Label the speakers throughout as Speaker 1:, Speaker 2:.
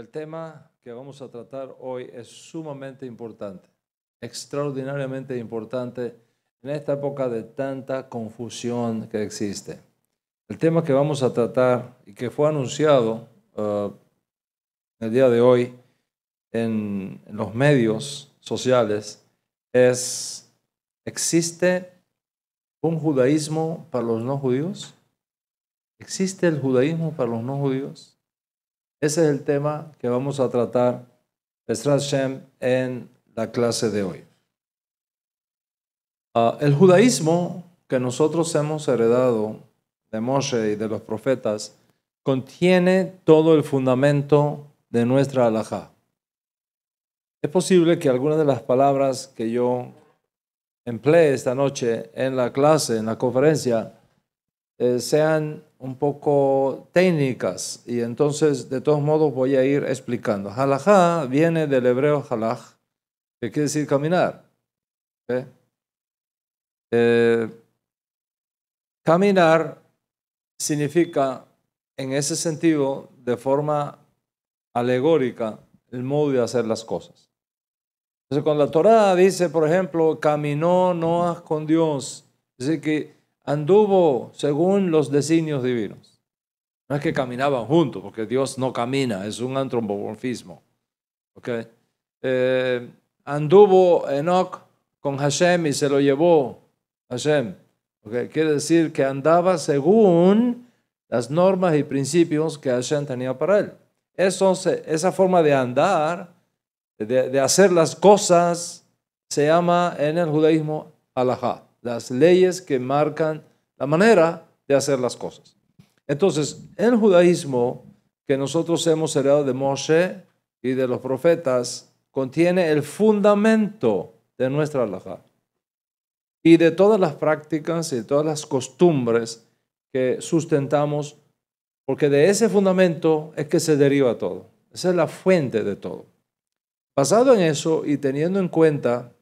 Speaker 1: El tema que vamos a tratar hoy es sumamente importante, extraordinariamente importante en esta época de tanta confusión que existe. El tema que vamos a tratar y que fue anunciado eh, el día de hoy en los medios sociales es, ¿existe un judaísmo para los no judíos? ¿Existe el judaísmo para los no judíos? Ese es el tema que vamos a tratar, en la clase de hoy. Ah, el judaísmo que nosotros hemos heredado de Moshe y de los profetas contiene todo el fundamento de nuestra alajá. Es posible que algunas de las palabras que yo empleé esta noche en la clase, en la conferencia, eh, sean un poco técnicas y entonces de todos modos voy a ir explicando. Halajá viene del hebreo halaj, que quiere decir caminar. Eh, caminar significa, en ese sentido, de forma alegórica, el modo de hacer las cosas. Entonces, cuando la Torá dice, por ejemplo, caminó Noah con Dios, es que anduvo según los designios divinos. No es que caminaban juntos, porque Dios no camina, es un antropomorfismo. Eh, anduvo Enoch con Hashem y se lo llevó Hashem. Quiere decir que andaba según las normas y principios que Hashem tenía para él. esa forma de andar, de, hacer las cosas, se llama en el judaísmo alajá las leyes que marcan la manera de hacer las cosas. Entonces, el judaísmo que nosotros hemos heredado de Moshe y de los profetas contiene el fundamento de nuestra halajá y de todas las prácticas y de todas las costumbres que sustentamos, porque de ese fundamento es que se deriva todo. Esa es la fuente de todo. Basado en eso y teniendo en cuenta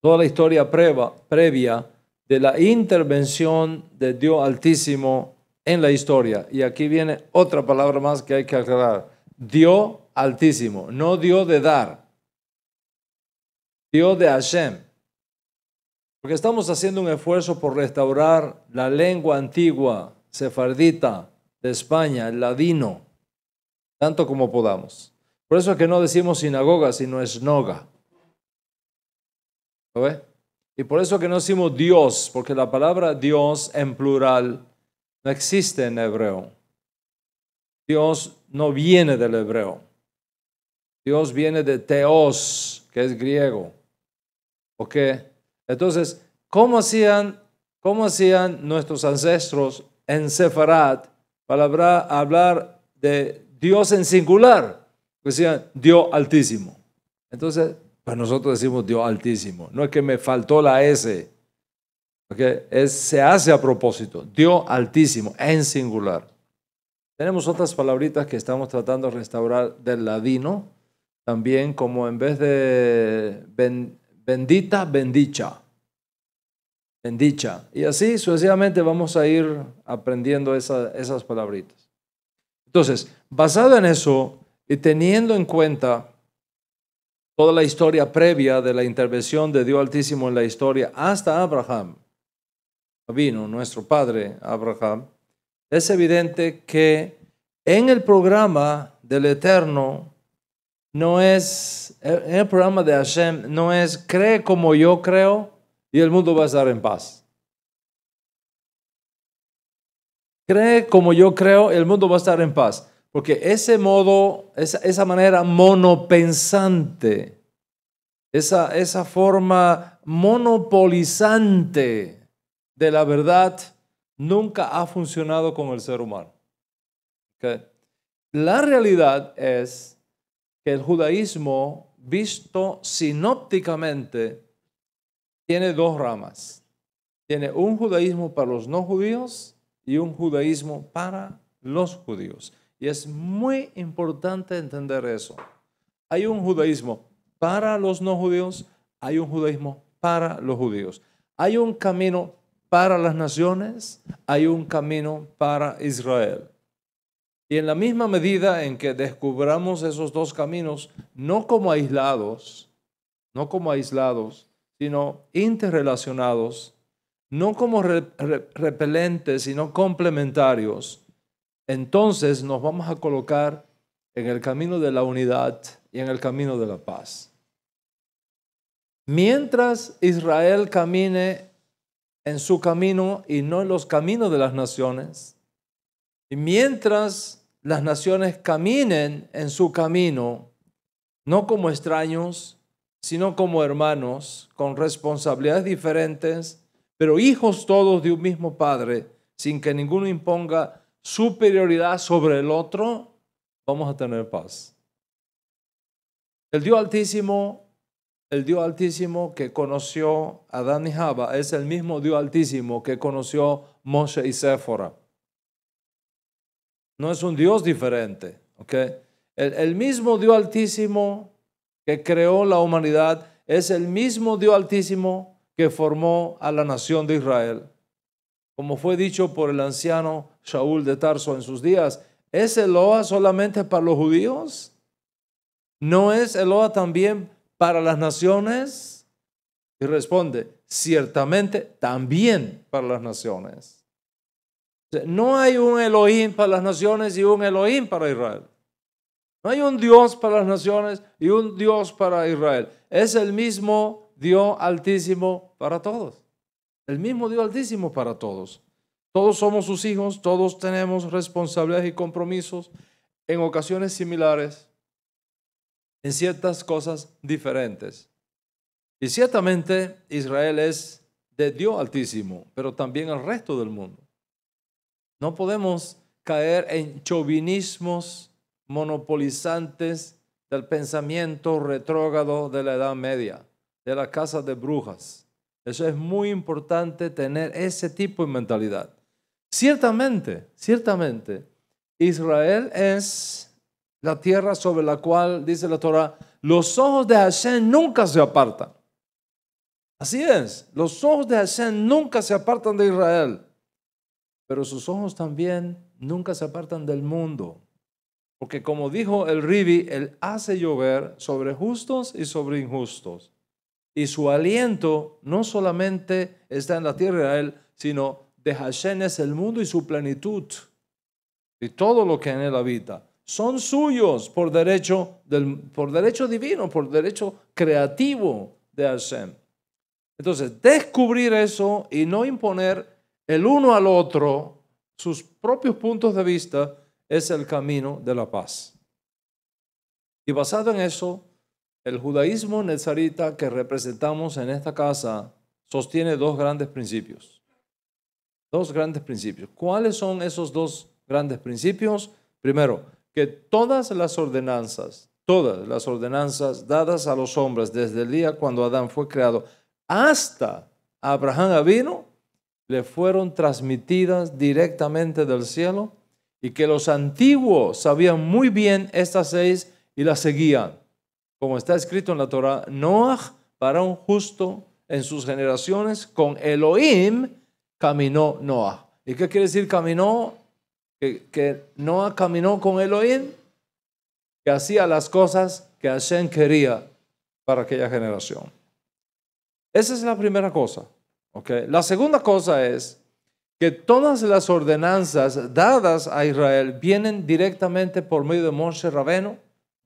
Speaker 1: toda la historia previa de la intervención de Dios Altísimo en la historia. Y aquí viene otra palabra más que hay que aclarar. Dios Altísimo, no Dios de dar, Dios de Hashem. Porque estamos haciendo un esfuerzo por restaurar la lengua antigua, sefardita, de España, el ladino, tanto como podamos. Por eso es que no decimos sinagoga, sino esnoga. Y por eso que no decimos Dios, porque la palabra Dios en plural no existe en hebreo. Dios no viene del hebreo. Dios viene de teos, que es griego. ¿Ok? Entonces, ¿cómo hacían, cómo hacían nuestros ancestros en Sefarat para hablar, de Dios en singular? Decían Dios altísimo. Entonces, pero pues nosotros decimos Dios altísimo. No es que me faltó la S. ¿okay? se hace a propósito. Dios altísimo, en singular. Tenemos otras palabritas que estamos tratando de restaurar del ladino. También como en vez de bendita, bendicha. Bendicha. Y así sucesivamente vamos a ir aprendiendo esas palabritas. Entonces, basado en eso y teniendo en cuenta toda la historia previa de la intervención de Dios Altísimo en la historia hasta Abraham, vino nuestro padre Abraham, es evidente que en el programa del Eterno no es, en el programa de Hashem no es cree como yo creo y el mundo va a estar en paz. Cree como yo creo, el mundo va a estar en paz. Porque ese modo, esa, manera monopensante, esa, esa forma monopolizante de la verdad, nunca ha funcionado con el ser humano. La realidad es que el judaísmo, visto sinópticamente, tiene dos ramas. Tiene un judaísmo para los no judíos y un judaísmo para los judíos. Y es muy importante entender eso. Hay un judaísmo para los no judíos, hay un judaísmo para los judíos. Hay un camino para las naciones, hay un camino para Israel. Y en la misma medida en que descubramos esos dos caminos, no como aislados, no como aislados, sino interrelacionados, no como repelentes, sino complementarios, entonces nos vamos a colocar en el camino de la unidad y en el camino de la paz. Mientras Israel camine en su camino y no en los caminos de las naciones, y mientras las naciones caminen en su camino, no como extraños, sino como hermanos, con responsabilidades diferentes, pero hijos todos de un mismo Padre, sin que ninguno imponga superioridad sobre el otro, vamos a tener paz. El Dios altísimo, el Dios altísimo que conoció a Adán y Java es el mismo Dios altísimo que conoció Moshe y Séfora. No es un Dios diferente, ¿ok? el mismo Dios altísimo que creó la humanidad es el mismo Dios altísimo que formó a la nación de Israel como fue dicho por el anciano Shaul de Tarso en sus días, ¿es Eloa solamente para los judíos? ¿No es Eloa también para las naciones? Y responde, ciertamente también para las naciones. No hay un Elohim para las naciones y un Elohim para Israel. No hay un Dios para las naciones y un Dios para Israel. Es el mismo Dios altísimo para todos el mismo Dios altísimo para todos. Todos somos sus hijos, todos tenemos responsabilidades y compromisos en ocasiones similares, en ciertas cosas diferentes. Y ciertamente Israel es de Dios altísimo, pero también el resto del mundo. No podemos caer en chauvinismos monopolizantes del pensamiento retrógrado de la Edad Media, de la casa de brujas eso es muy importante tener ese tipo de mentalidad. Ciertamente, ciertamente, Israel es la tierra sobre la cual, dice la Torah, los ojos de Hashem nunca se apartan. Así es, los ojos de Hashem nunca se apartan de Israel, pero sus ojos también nunca se apartan del mundo. Porque como dijo el Ribi, Él hace llover sobre justos y sobre injustos. Y su aliento no solamente está en la tierra de él, sino de Hashem es el mundo y su plenitud. Y todo lo que en él habita. Son suyos por derecho, del, por derecho divino, por derecho creativo de Hashem. Entonces, descubrir eso y no imponer el uno al otro sus propios puntos de vista es el camino de la paz. Y basado en eso, el judaísmo nezarita que representamos en esta casa sostiene dos grandes principios. Dos grandes principios. ¿Cuáles son esos dos grandes principios? Primero, que todas las ordenanzas, todas las ordenanzas dadas a los hombres desde el día cuando Adán fue creado hasta Abraham vino, le fueron transmitidas directamente del cielo y que los antiguos sabían muy bien estas seis y las seguían como está escrito en la Torah, Noah para un justo en sus generaciones, con Elohim caminó Noah. ¿Y qué quiere decir caminó? Que, que Noah caminó con Elohim, que hacía las cosas que Hashem quería para aquella generación. Esa es la primera cosa. La segunda cosa es que todas las ordenanzas dadas a Israel vienen directamente por medio de Moshe Rabeno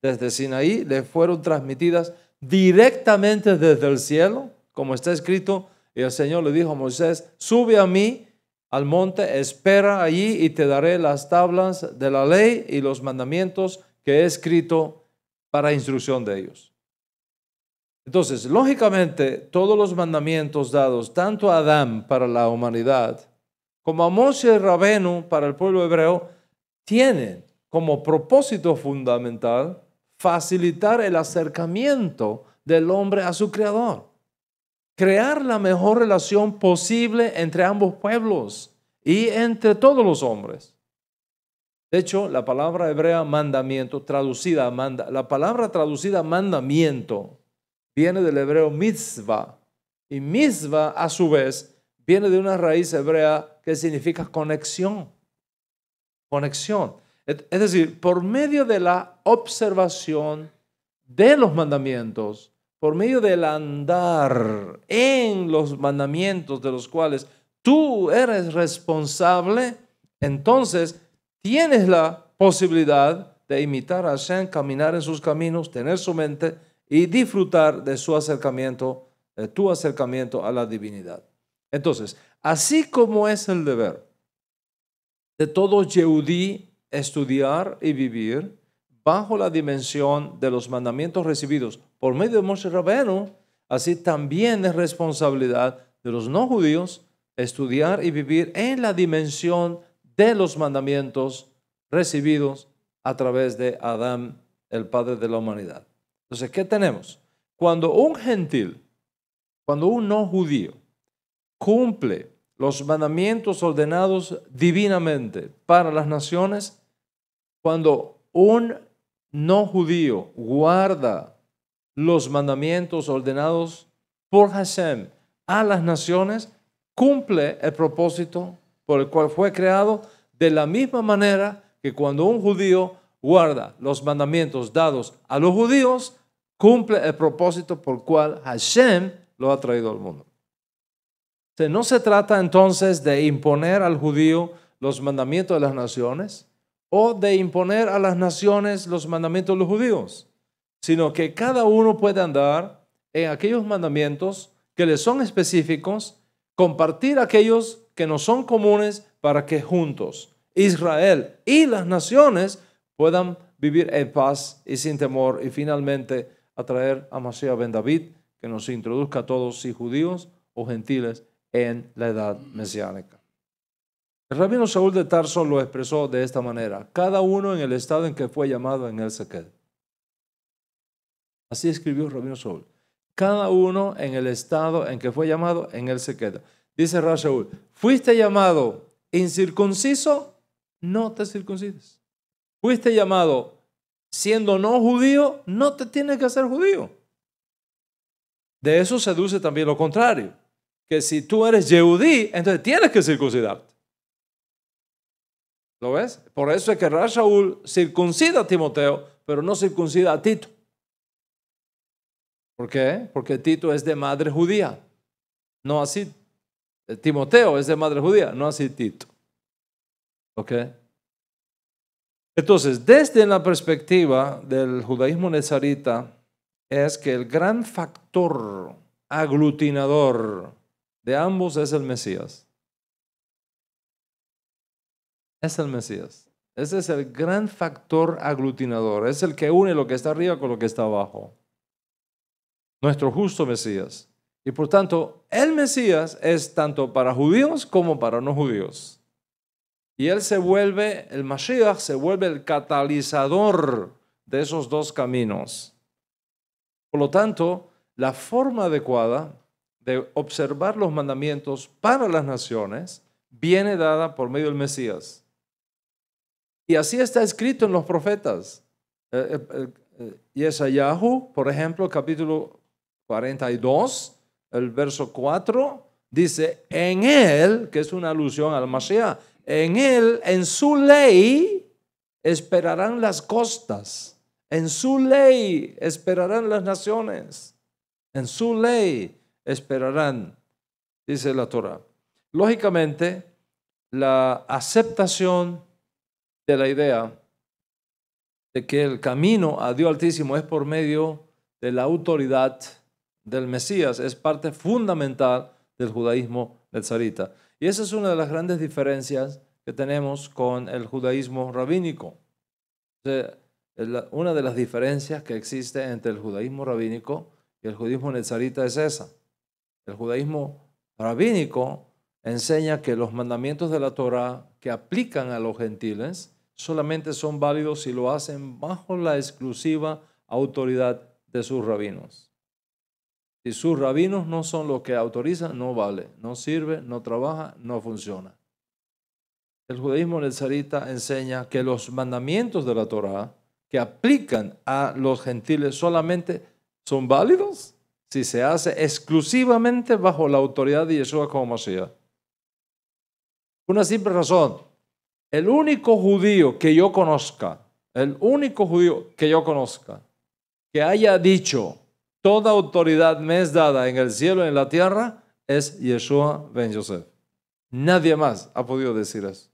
Speaker 1: desde Sinaí le fueron transmitidas directamente desde el cielo, como está escrito, y el Señor le dijo a Moisés, sube a mí al monte, espera allí y te daré las tablas de la ley y los mandamientos que he escrito para instrucción de ellos. Entonces, lógicamente, todos los mandamientos dados tanto a Adán para la humanidad como a Moisés Rabenu para el pueblo hebreo tienen como propósito fundamental facilitar el acercamiento del hombre a su creador. Crear la mejor relación posible entre ambos pueblos y entre todos los hombres. De hecho, la palabra hebrea mandamiento, traducida, manda, la palabra traducida mandamiento, viene del hebreo mitzvah. Y mitzvah, a su vez, viene de una raíz hebrea que significa conexión. Conexión. Es decir, por medio de la observación de los mandamientos, por medio del andar en los mandamientos de los cuales tú eres responsable, entonces tienes la posibilidad de imitar a Hashem, caminar en sus caminos, tener su mente y disfrutar de su acercamiento, de tu acercamiento a la divinidad. Entonces, así como es el deber de todo Yehudí estudiar y vivir bajo la dimensión de los mandamientos recibidos por medio de Moshe Rabenu, así también es responsabilidad de los no judíos estudiar y vivir en la dimensión de los mandamientos recibidos a través de Adán, el padre de la humanidad. Entonces, ¿qué tenemos? Cuando un gentil, cuando un no judío cumple los mandamientos ordenados divinamente para las naciones, cuando un no judío guarda los mandamientos ordenados por Hashem a las naciones, cumple el propósito por el cual fue creado de la misma manera que cuando un judío guarda los mandamientos dados a los judíos, cumple el propósito por el cual Hashem lo ha traído al mundo. no se trata entonces de imponer al judío los mandamientos de las naciones, o de imponer a las naciones los mandamientos de los judíos, sino que cada uno puede andar en aquellos mandamientos que le son específicos, compartir aquellos que no son comunes para que juntos Israel y las naciones puedan vivir en paz y sin temor y finalmente atraer a Masías ben David que nos introduzca a todos, si judíos o gentiles, en la edad mesiánica. El rabino Saúl de Tarso lo expresó de esta manera, cada uno en el estado en que fue llamado en él se queda. Así escribió rabino Saúl. Cada uno en el estado en que fue llamado, en él se queda. Dice Rab Saúl, fuiste llamado incircunciso, no te circuncides. Fuiste llamado siendo no judío, no te tienes que hacer judío. De eso seduce también lo contrario, que si tú eres yehudí, entonces tienes que circuncidarte. ¿Lo ves? Por eso es que Raúl circuncida a Timoteo, pero no circuncida a Tito. ¿Por qué? Porque Tito es de madre judía. No así. Eh, Timoteo es de madre judía, no así Tito. ¿Ok? Entonces, desde la perspectiva del judaísmo nezarita, es que el gran factor aglutinador de ambos es el Mesías es el Mesías. Ese es el gran factor aglutinador. Es el que une lo que está arriba con lo que está abajo. Nuestro justo Mesías. Y por tanto, el Mesías es tanto para judíos como para no judíos. Y él se vuelve, el Mashiach se vuelve el catalizador de esos dos caminos. Por lo tanto, la forma adecuada de observar los mandamientos para las naciones viene dada por medio del Mesías. Y así está escrito en los profetas. Eh, eh, eh, Yesayahu, por ejemplo, capítulo 42, el verso 4, dice, en él, que es una alusión al Mashiach, en él, en su ley, esperarán las costas, en su ley esperarán las naciones, en su ley esperarán, dice la Torah. Lógicamente, la aceptación de la idea de que el camino a Dios Altísimo es por medio de la autoridad del Mesías, es parte fundamental del judaísmo del Y esa es una de las grandes diferencias que tenemos con el judaísmo rabínico. Una de las diferencias que existe entre el judaísmo rabínico y el judaísmo nezarita es esa. El judaísmo rabínico enseña que los mandamientos de la Torá que aplican a los gentiles solamente son válidos si lo hacen bajo la exclusiva autoridad de sus rabinos. Si sus rabinos no son los que autorizan, no vale, no sirve, no trabaja, no funciona. El judaísmo nezarita enseña que los mandamientos de la Torá que aplican a los gentiles solamente son válidos si se hace exclusivamente bajo la autoridad de Yeshua como Mashiach una simple razón. El único judío que yo conozca, el único judío que yo conozca, que haya dicho, toda autoridad me es dada en el cielo y en la tierra, es Yeshua ben Yosef. Nadie más ha podido decir eso.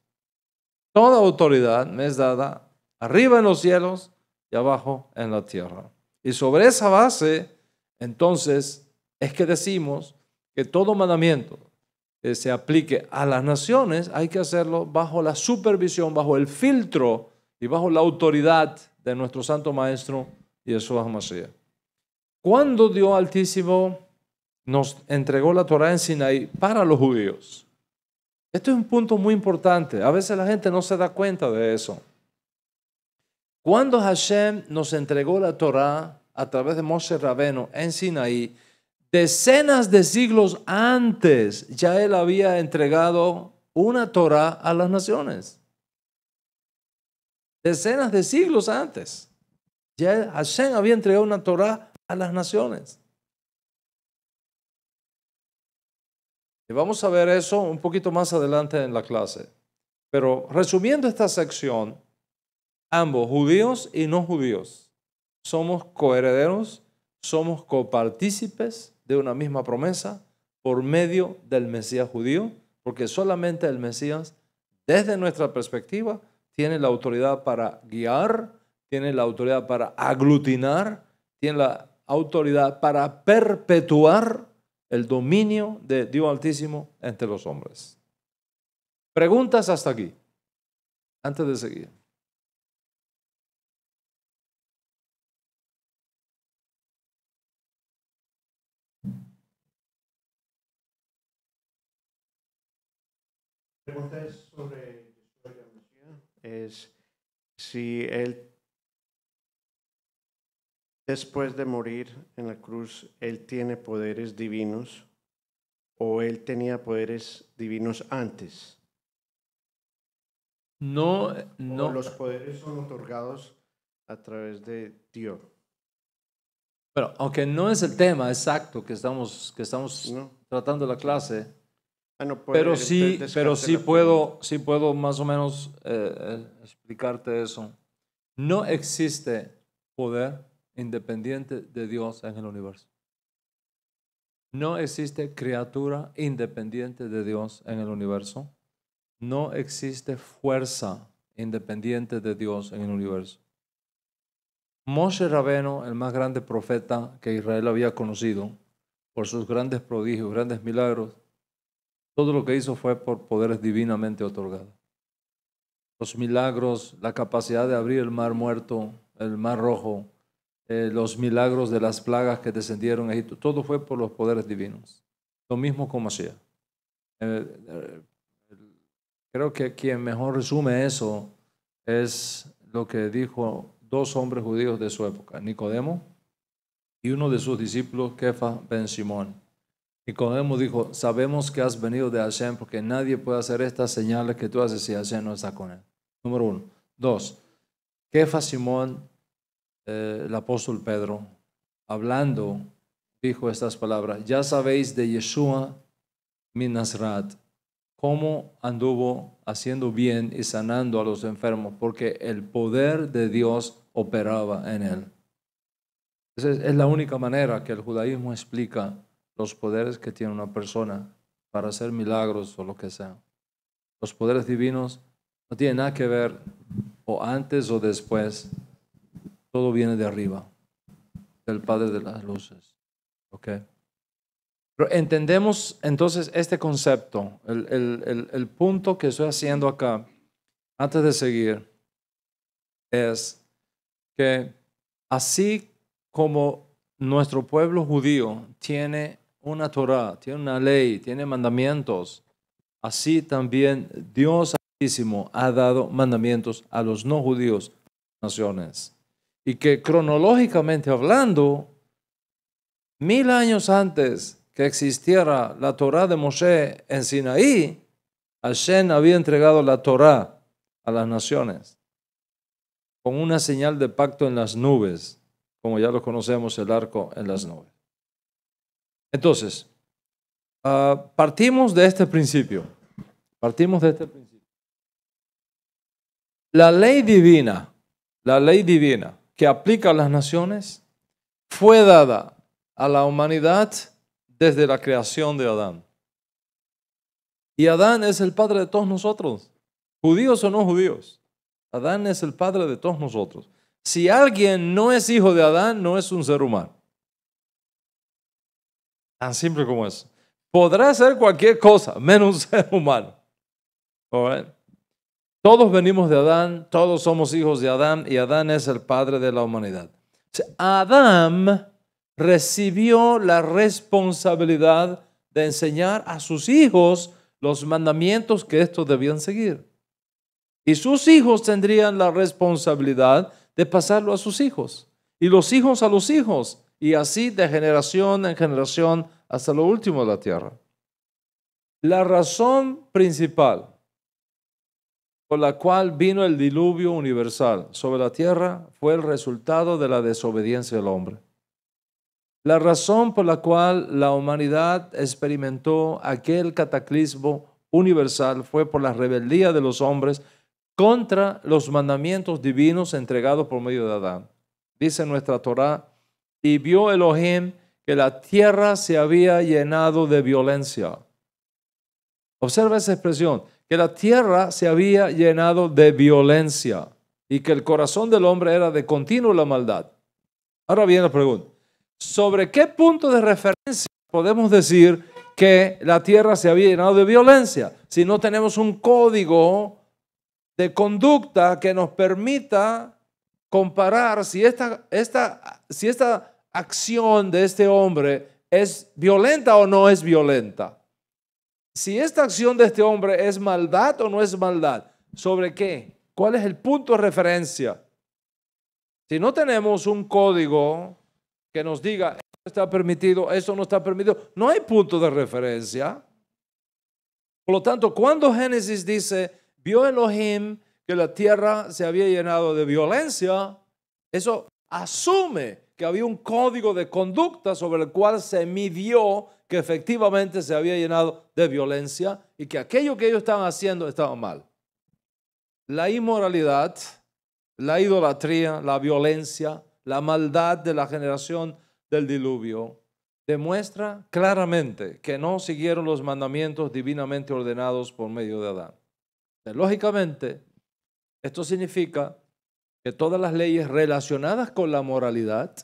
Speaker 1: Toda autoridad me es dada arriba en los cielos y abajo en la tierra. Y sobre esa base, entonces, es que decimos que todo mandamiento eh, se aplique a las naciones, hay que hacerlo bajo la supervisión, bajo el filtro y bajo la autoridad de nuestro Santo Maestro Yeshua Mashiach. Cuando Dios Altísimo nos entregó la Torah en Sinaí para los judíos. Esto es un punto muy importante. A veces la gente no se da cuenta de eso. Cuando Hashem nos entregó la Torah a través de Moshe Rabeno en Sinaí, Decenas de siglos antes ya él había entregado una Torah a las naciones. Decenas de siglos antes ya Hashem había entregado una Torah a las naciones. Y vamos a ver eso un poquito más adelante en la clase. Pero resumiendo esta sección, ambos, judíos y no judíos, somos coherederos, somos copartícipes de una misma promesa por medio del Mesías judío, porque solamente el Mesías, desde nuestra perspectiva, tiene la autoridad para guiar, tiene la autoridad para aglutinar, tiene la autoridad para perpetuar el dominio de Dios Altísimo entre los hombres. Preguntas hasta aquí, antes de seguir. sobre es si él, después de morir en la cruz, él tiene poderes divinos o él tenía poderes divinos antes. No, no. los poderes son otorgados a través de Dios. Pero aunque no es el tema exacto que estamos, que estamos tratando la clase, Ah, pero sí, pero sí puedo, puedo más o menos eh, eh, explicarte eso. No existe poder independiente de Dios en el universo. No existe criatura independiente de Dios en el universo. No existe fuerza independiente de Dios en el universo. Moshe Rabeno, el más grande profeta que Israel había conocido, por sus grandes prodigios, grandes milagros, todo lo que hizo fue por poderes divinamente otorgados. Los milagros, la capacidad de abrir el mar muerto, el mar rojo, eh, los milagros de las plagas que descendieron a Egipto, todo fue por los poderes divinos. Lo mismo como hacía. Eh, eh, creo que quien mejor resume eso es lo que dijo dos hombres judíos de su época, Nicodemo y uno de sus discípulos, Kefa Ben Simón. Y Codemo dijo, sabemos que has venido de Hashem porque nadie puede hacer estas señales que tú haces si Hashem no está con él. Número uno. Dos, Kefa Simón, eh, el apóstol Pedro, hablando, dijo estas palabras, ya sabéis de Yeshua Minasrat cómo anduvo haciendo bien y sanando a los enfermos, porque el poder de Dios operaba en él. Esa es la única manera que el judaísmo explica los poderes que tiene una persona para hacer milagros o lo que sea. Los poderes divinos no tienen nada que ver o antes o después. Todo viene de arriba, del Padre de las Luces. ¿Ok? Pero entendemos entonces este concepto, el, el punto que estoy haciendo acá, antes de seguir, es que así como nuestro pueblo judío tiene una Torah, tiene una ley, tiene mandamientos. Así también Dios Altísimo ha dado mandamientos a los no judíos, naciones. Y que cronológicamente hablando, mil años antes que existiera la Torah de Moshe en Sinaí, Hashem había entregado la Torah a las naciones con una señal de pacto en las nubes, como ya lo conocemos, el arco en las nubes. Entonces, ah, partimos de este principio. Partimos de este principio. La ley divina, la ley divina que aplica a las naciones, fue dada a la humanidad desde la creación de Adán. Y Adán es el padre de todos nosotros, judíos o no judíos. Adán es el padre de todos nosotros. Si alguien no es hijo de Adán, no es un ser humano. Tan simple como es. Podrá ser cualquier cosa, menos un ser humano. Todos venimos de Adán, todos somos hijos de Adán y Adán es el padre de la humanidad. Adán recibió la responsabilidad de enseñar a sus hijos los mandamientos que estos debían seguir. Y sus hijos tendrían la responsabilidad de pasarlo a sus hijos. Y los hijos a los hijos y así de generación en generación hasta lo último de la tierra. La razón principal por la cual vino el diluvio universal sobre la tierra fue el resultado de la desobediencia del hombre. La razón por la cual la humanidad experimentó aquel cataclismo universal fue por la rebeldía de los hombres contra los mandamientos divinos entregados por medio de Adán. Dice nuestra Torá y vio Elohim que la tierra se había llenado de violencia. Observa esa expresión, que la tierra se había llenado de violencia y que el corazón del hombre era de continuo la maldad. Ahora bien, la pregunta, ¿sobre qué punto de referencia podemos decir que la tierra se había llenado de violencia si no tenemos un código de conducta que nos permita comparar si esta, si esta acción de este hombre es violenta o no es violenta. Si esta acción de este hombre es maldad o no es maldad. ¿Sobre qué? ¿Cuál es el punto de referencia? Si no tenemos un código que nos diga esto está permitido, esto no está permitido, no hay punto de referencia. Por lo tanto, cuando Génesis dice, vio Elohim que la tierra se había llenado de violencia, eso asume que había un código de conducta sobre el cual se midió que efectivamente se había llenado de violencia y que aquello que ellos estaban haciendo estaba mal. La inmoralidad, la idolatría, la violencia, la maldad de la generación del diluvio demuestra claramente que no siguieron los mandamientos divinamente ordenados por medio de Adán. Lógicamente, esto significa que todas las leyes relacionadas con la moralidad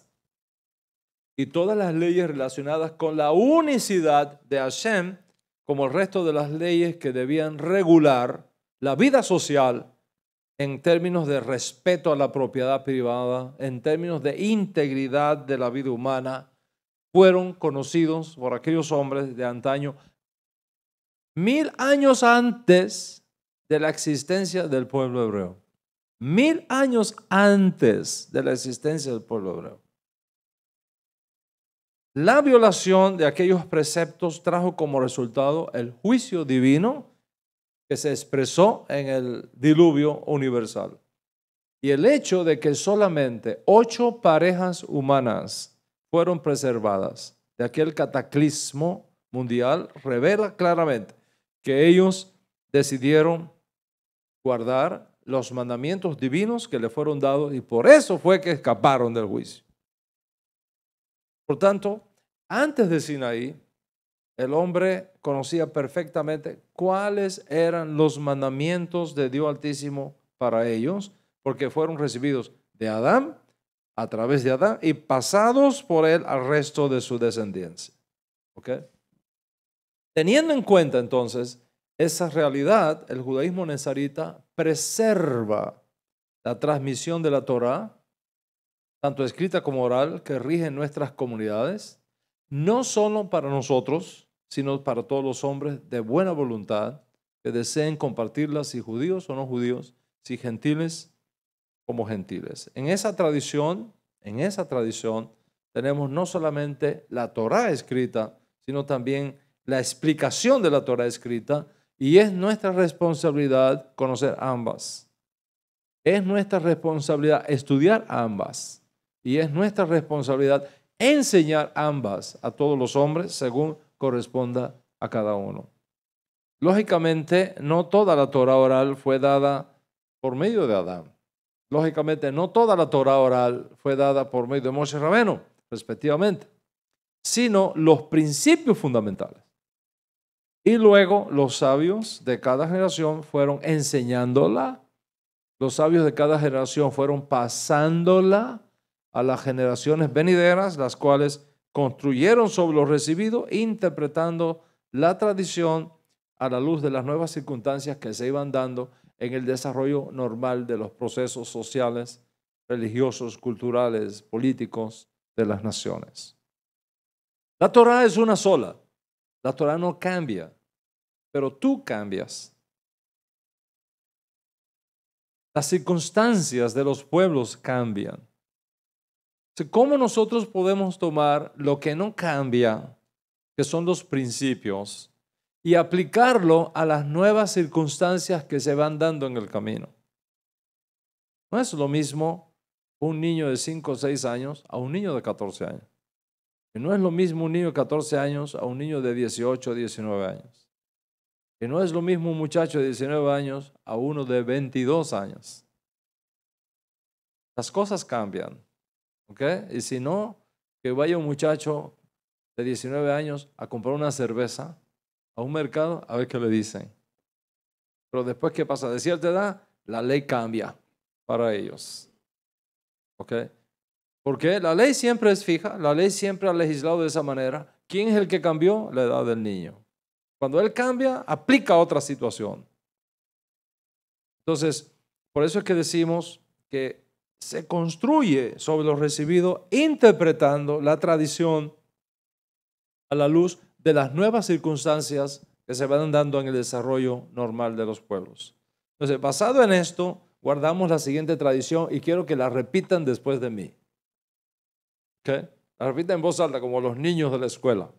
Speaker 1: y todas las leyes relacionadas con la unicidad de Hashem, como el resto de las leyes que debían regular la vida social en términos de respeto a la propiedad privada, en términos de integridad de la vida humana, fueron conocidos por aquellos hombres de antaño mil años antes de la existencia del pueblo hebreo. Mil años antes de la existencia del pueblo hebreo. La violación de aquellos preceptos trajo como resultado el juicio divino que se expresó en el diluvio universal. Y el hecho de que solamente ocho parejas humanas fueron preservadas de aquel cataclismo mundial revela claramente que ellos decidieron guardar los mandamientos divinos que le fueron dados y por eso fue que escaparon del juicio. Por tanto, antes de Sinaí, el hombre conocía perfectamente cuáles eran los mandamientos de Dios Altísimo para ellos, porque fueron recibidos de Adán, a través de Adán, y pasados por él al resto de su descendencia. ¿Okay? Teniendo en cuenta entonces esa realidad, el judaísmo nezarita, preserva la transmisión de la Torá, tanto escrita como oral, que rige nuestras comunidades, no solo para nosotros, sino para todos los hombres de buena voluntad que deseen compartirla, si judíos o no judíos, si gentiles como gentiles. En esa tradición, en esa tradición, tenemos no solamente la Torá escrita, sino también la explicación de la Torá escrita y es nuestra responsabilidad conocer ambas. Es nuestra responsabilidad estudiar ambas. Y es nuestra responsabilidad enseñar ambas a todos los hombres según corresponda a cada uno. Lógicamente, no toda la Torah oral fue dada por medio de Adán. Lógicamente, no toda la Torah oral fue dada por medio de Moshe Rabeno, respectivamente, sino los principios fundamentales. Y luego los sabios de cada generación fueron enseñándola. Los sabios de cada generación fueron pasándola a las generaciones venideras, las cuales construyeron sobre lo recibido, interpretando la tradición a la luz de las nuevas circunstancias que se iban dando en el desarrollo normal de los procesos sociales, religiosos, culturales, políticos de las naciones. La Torá es una sola la Torah no cambia, pero tú cambias. Las circunstancias de los pueblos cambian. ¿Cómo nosotros podemos tomar lo que no cambia, que son los principios, y aplicarlo a las nuevas circunstancias que se van dando en el camino? No es lo mismo un niño de 5 o 6 años a un niño de 14 años. Que no es lo mismo un niño de 14 años a un niño de 18 o 19 años. Que no es lo mismo un muchacho de 19 años a uno de 22 años. Las cosas cambian. ¿Ok? Y si no, que vaya un muchacho de 19 años a comprar una cerveza a un mercado a ver qué le dicen. Pero después, ¿qué pasa? De cierta edad, la ley cambia para ellos. ¿Ok? Porque la ley siempre es fija, la ley siempre ha legislado de esa manera. ¿Quién es el que cambió? La edad del niño. Cuando él cambia, aplica otra situación. Entonces, por eso es que decimos que se construye sobre lo recibido interpretando la tradición a la luz de las nuevas circunstancias que se van dando en el desarrollo normal de los pueblos. Entonces, basado en esto, guardamos la siguiente tradición y quiero que la repitan después de mí. Repita en voz alta como los niños de la escuela,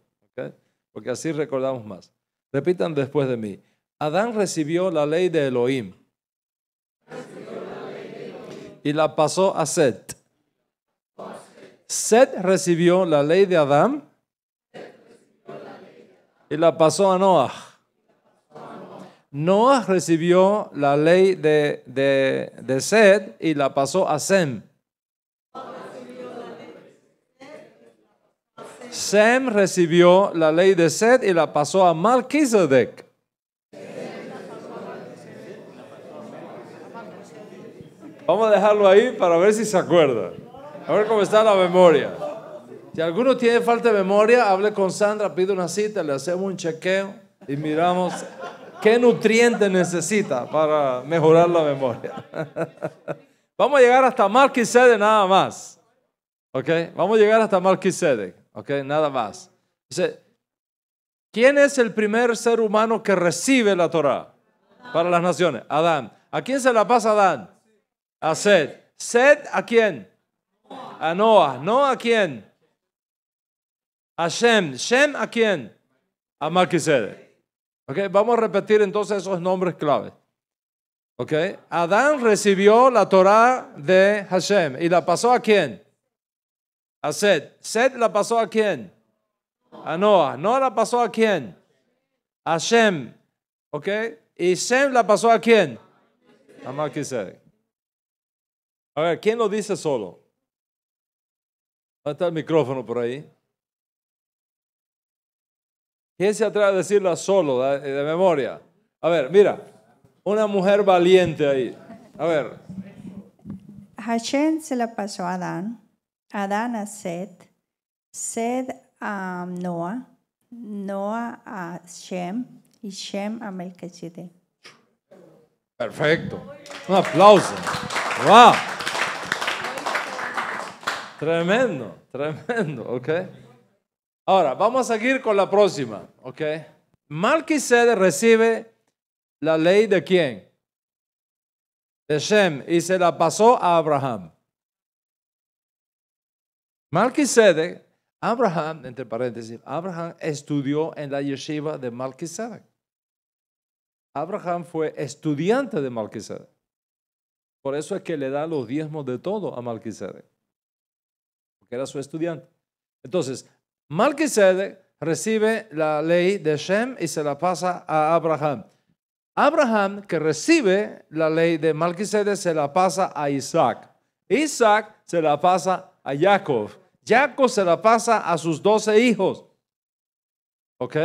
Speaker 1: porque así recordamos más. Repitan después de mí. Adán recibió la ley de Elohim, y la pasó a Seth. Seth recibió la ley de Adán y la pasó a Noah. Noah recibió la ley de, de, de y la pasó a Sem. Sam recibió la ley de Sed y la pasó a Malquisedec. Vamos a dejarlo ahí para ver si se acuerda. A ver cómo está la memoria. Si alguno tiene falta de memoria, hable con Sandra, pide una cita, le hacemos un chequeo y miramos qué nutriente necesita para mejorar la memoria. Vamos a llegar hasta Malquisedec nada más. ¿Ok? Vamos a llegar hasta Malquisedec. ¿Ok? Nada más. Dice, ¿quién es el primer ser humano que recibe la Torah para las naciones? Adán. ¿A quién se la pasa Adán? A Sed. ¿Sed a quién? A Noah. ¿No a quién? A Shem. ¿Shem a quién? A Melquisedec. ¿Ok? Vamos a repetir entonces esos nombres clave. ¿Ok? Adán recibió la Torah de Hashem y la pasó a quién? a Sed. la pasó a quién? A Noah. ¿No la pasó a quién? A Shem. ¿Ok? Y Shem la pasó a quién? A A ver, ¿quién lo dice solo? ¿Dónde está el micrófono por ahí? ¿Quién se atreve a decirlo solo, de, de memoria? A ver, mira, una mujer valiente ahí. A ver. Hashem se la pasó a Adán. Adán a Sed, Sed a Noah, Noah a Shem y Shem a Melchizedek. Perfecto. Un aplauso. ¡Wow! Tremendo, tremendo, ¿ok? Ahora, vamos a seguir con la próxima, ¿ok? Melchizedek recibe la ley de quién? De Shem y se la pasó a Abraham. Malquisedec, Abraham, entre paréntesis, Abraham estudió en la yeshiva de Malquisedec. Abraham fue estudiante de Malquisedec. Por eso es que le da los diezmos de todo a Malquisedec, porque era su estudiante. Entonces, Malquisedec recibe la ley de Shem y se la pasa a Abraham. Abraham, que recibe la ley de Malquisedec, se la pasa a Isaac. Isaac se la pasa a Jacob. Jacob se la pasa a sus doce hijos. ¿Ok?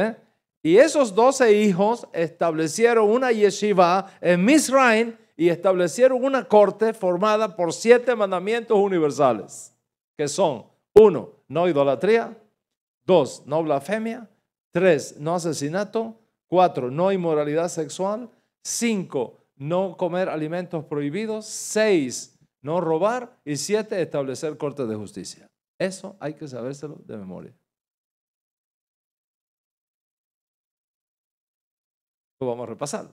Speaker 1: Y esos doce hijos establecieron una yeshiva en Misraim y establecieron una corte formada por siete mandamientos universales, que son, uno, no idolatría, dos, no blasfemia, tres, no asesinato, cuatro, no inmoralidad sexual, cinco, no comer alimentos prohibidos, seis, no robar y siete, establecer cortes de justicia. Eso hay que sabérselo de memoria. Lo vamos a repasar.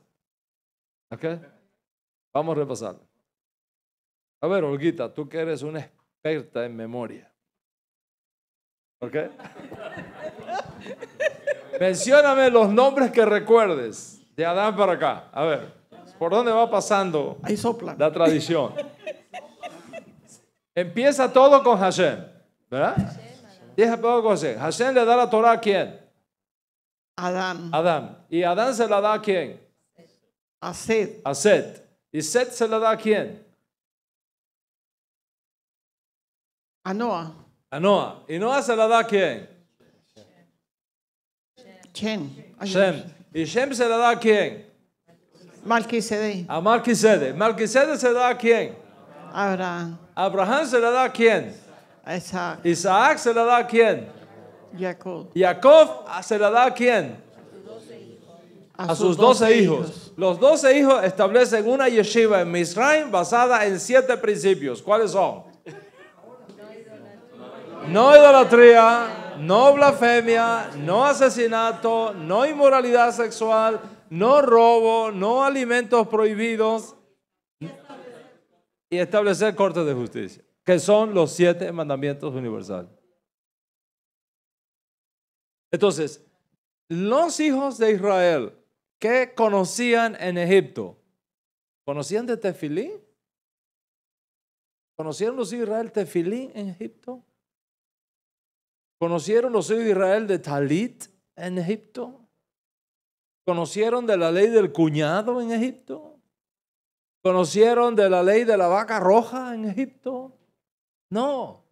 Speaker 1: ¿Ok? Vamos a repasar. A ver, Olguita, tú que eres una experta en memoria. ¿Ok? Mencióname los nombres que recuerdes de Adán para acá. A ver, ¿por dónde va pasando Ahí sopla. la tradición? Empieza todo con Hashem. ¿Verdad? Dije poco José. Hashem le da la Torah a quién? Adán. Adán. ¿Y Adán se la da a quién? A Set. ¿Y Set se la da a quién? A Noah. A ¿Y Noah se la da a quién? Shem. Shem. ¿Y Shem se la da a quién? Marquisede A Malquisede. se se da a quién? Abraham. ¿Abraham se la da a quién? Isaac. se la da a quién? Jacob. Jacob ah, se la da a quién? a sus doce hijos. Los doce hijos establecen una yeshiva en Misraim basada en siete principios. ¿Cuáles son? No idolatría, no blasfemia, no asesinato, no inmoralidad sexual, no robo, no alimentos prohibidos y establecer cortes de justicia que son los siete mandamientos universales. Entonces, los hijos de Israel que conocían en Egipto, ¿conocían de Tefilín? ¿Conocieron los hijos de Israel Tefilín en Egipto? ¿Conocieron los hijos de Israel de Talit en Egipto? ¿Conocieron de la ley del cuñado en Egipto? ¿Conocieron de la ley de la vaca roja en Egipto? No.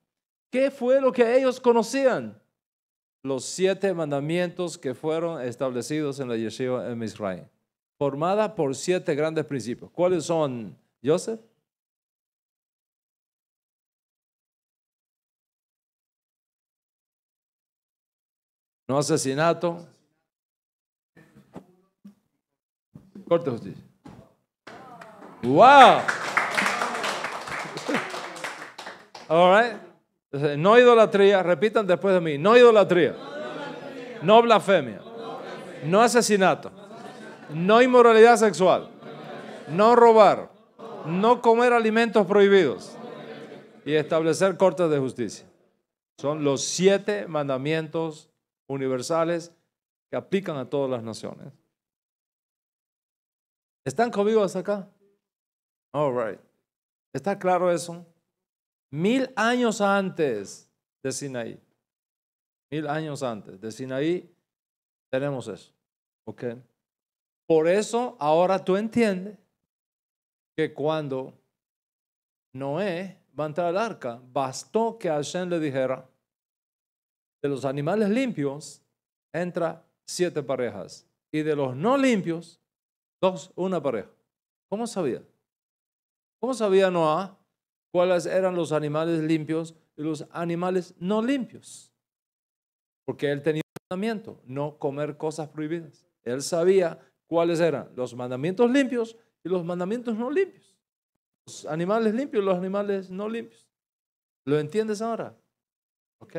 Speaker 1: ¿Qué fue lo que ellos conocían? Los siete mandamientos que fueron establecidos en la Yeshiva en Israel formada por siete grandes principios. ¿Cuáles son, Joseph? No asesinato. Corte justicia. ¡Wow! All No idolatría, repitan después de mí, no idolatría, no, blasfemia, no, asesinato. no inmoralidad sexual, no robar, no comer alimentos prohibidos y establecer cortes de justicia. Son los siete mandamientos universales que aplican a todas las naciones. ¿Están conmigo hasta acá? right. ¿Está claro eso? mil años antes de Sinaí. Mil años antes de Sinaí tenemos eso. ¿Ok? Por eso ahora tú entiendes que cuando Noé va a entrar al arca, bastó que Hashem le dijera, de los animales limpios entra siete parejas y de los no limpios, dos, una pareja. ¿Cómo sabía? ¿Cómo sabía Noah cuáles eran los animales limpios y los animales no limpios. Porque él tenía un mandamiento, no comer cosas prohibidas. Él sabía cuáles eran los mandamientos limpios y los mandamientos no limpios. Los animales limpios y los animales no limpios. ¿Lo entiendes ahora? ¿Ok?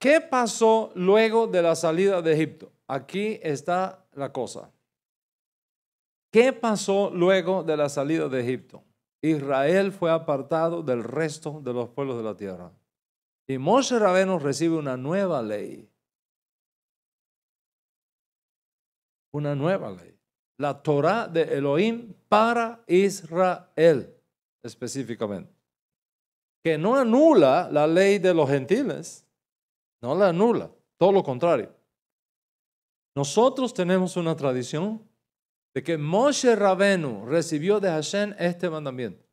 Speaker 1: ¿Qué pasó luego de la salida de Egipto? Aquí está la cosa. ¿Qué pasó luego de la salida de Egipto? Israel fue apartado del resto de los pueblos de la tierra. Y Moshe Rabeno recibe una nueva ley. Una nueva ley. La Torah de Elohim para Israel específicamente. Que no anula la ley de los gentiles. No la anula. Todo lo contrario. Nosotros tenemos una tradición de que Moshe Rabenu recibió de Hashem este mandamiento.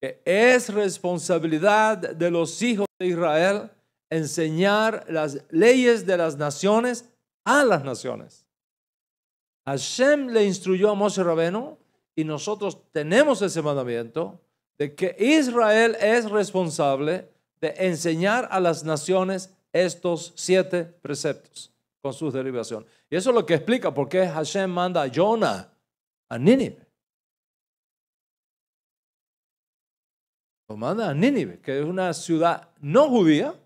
Speaker 1: Que es responsabilidad de los hijos de Israel enseñar las leyes de las naciones a las naciones. Hashem le instruyó a Moshe Rabenu y nosotros tenemos ese mandamiento de que Israel es responsable de enseñar a las naciones estos siete preceptos con sus derivaciones. Y eso es lo que explica por qué Hashem manda a Jonah a Nínive. Lo manda a Nínive, que es una ciudad no judía,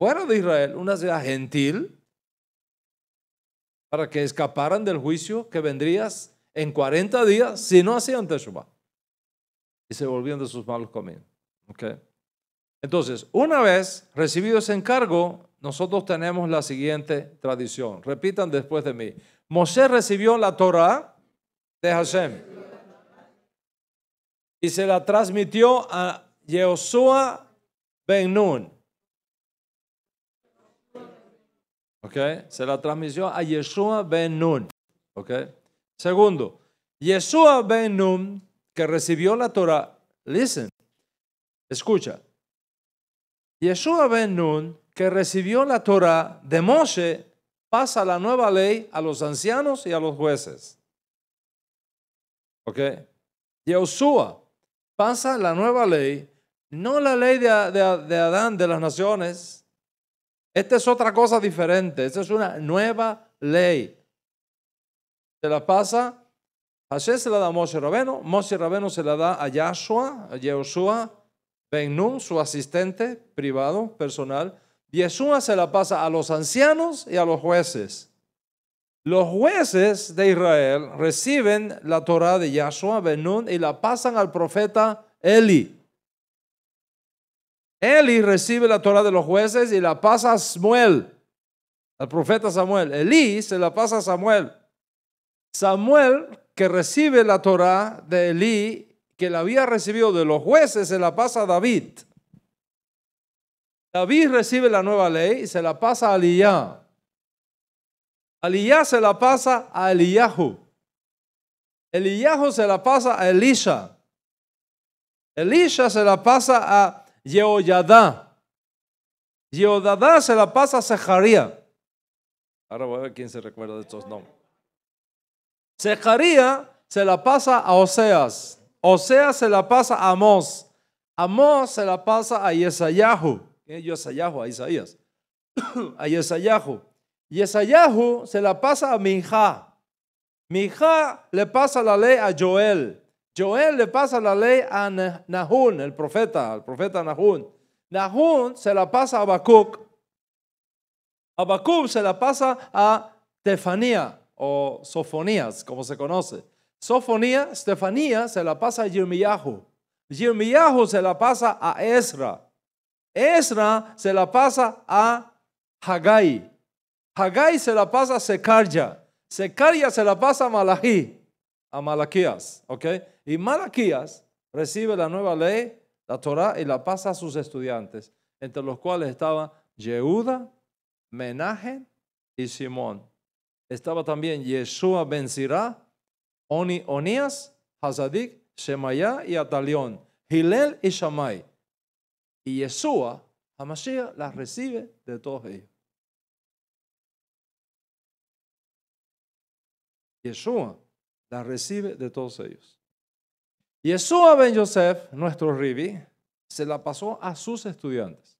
Speaker 1: fuera de Israel, una ciudad gentil, para que escaparan del juicio que vendrías en 40 días si no hacían Teshuvah. Y se volvían de sus malos comienzos. ¿Okay? Entonces, una vez recibido ese encargo, nosotros tenemos la siguiente tradición. Repitan después de mí. Moisés recibió la Torah de Hashem y se la transmitió a Yeshua Ben Nun. ¿Ok? Se la transmitió a Yeshua Ben Nun. ¿Ok? Segundo, Yeshua Ben Nun, que recibió la Torah, listen, escucha. Yeshua Ben Nun que recibió la Torah de Moshe pasa la nueva ley a los ancianos y a los jueces. ¿Ok? Yeshua pasa la nueva ley, no la ley de, Adán de las naciones. Esta es otra cosa diferente. Esta es una nueva ley. Se la pasa, Hashem se la da a Moshe Rabeno, Moshe Rabeno se la da a Yahshua, a Yehoshua, Ben Nun, su asistente privado, personal, Yeshua se la pasa a los ancianos y a los jueces. Los jueces de Israel reciben la Torah de Yahshua Benun y la pasan al profeta Eli. Eli recibe la Torah de los jueces y la pasa a Samuel, al profeta Samuel. Eli se la pasa a Samuel. Samuel, que recibe la Torah de Eli, que la había recibido de los jueces, se la pasa a David. David recibe la nueva ley y se la pasa a Aliyah. Aliyah se la pasa a Eliyahu. Eliyahu se la pasa a Elisha. Elisha se la pasa a Yehoyadá. Yehoyadá se la pasa a Zecharía. Ahora voy a ver quién se recuerda de estos nombres. Zecharía se la pasa a Oseas. Oseas se la pasa a Amós. Amós se la pasa a Yesayahu. ¿Quién es A Isaías. a Yesayahu. se la pasa a Minja. Mija le pasa la ley a Joel. Joel le pasa la ley a Nahún el profeta, el profeta Nahun. Nahun se la pasa a Habacuc. Habacuc se la pasa a Tefanía o Sofonías, como se conoce. Sofonía, Stefanía se la pasa a Yirmiyahu. Yirmiyahu se la pasa a Ezra. Ezra se la pasa a Hagai, Hagai se la pasa a Secaria. Secaria se la pasa a Malají, a Malaquías. Y Malaquías recibe la nueva ley, la Torah, y la pasa a sus estudiantes, entre los cuales estaba Yehuda, Menaje y Simón. Estaba también Yeshua ben Oni, Onías, Hazadik, Shemayah y Atalión, Hilel y Shammai. Y Yeshua, Hamashiach, las recibe de todos ellos. Yeshua la recibe de todos ellos. Yeshua ben Yosef, nuestro Ribi, se la pasó a sus estudiantes.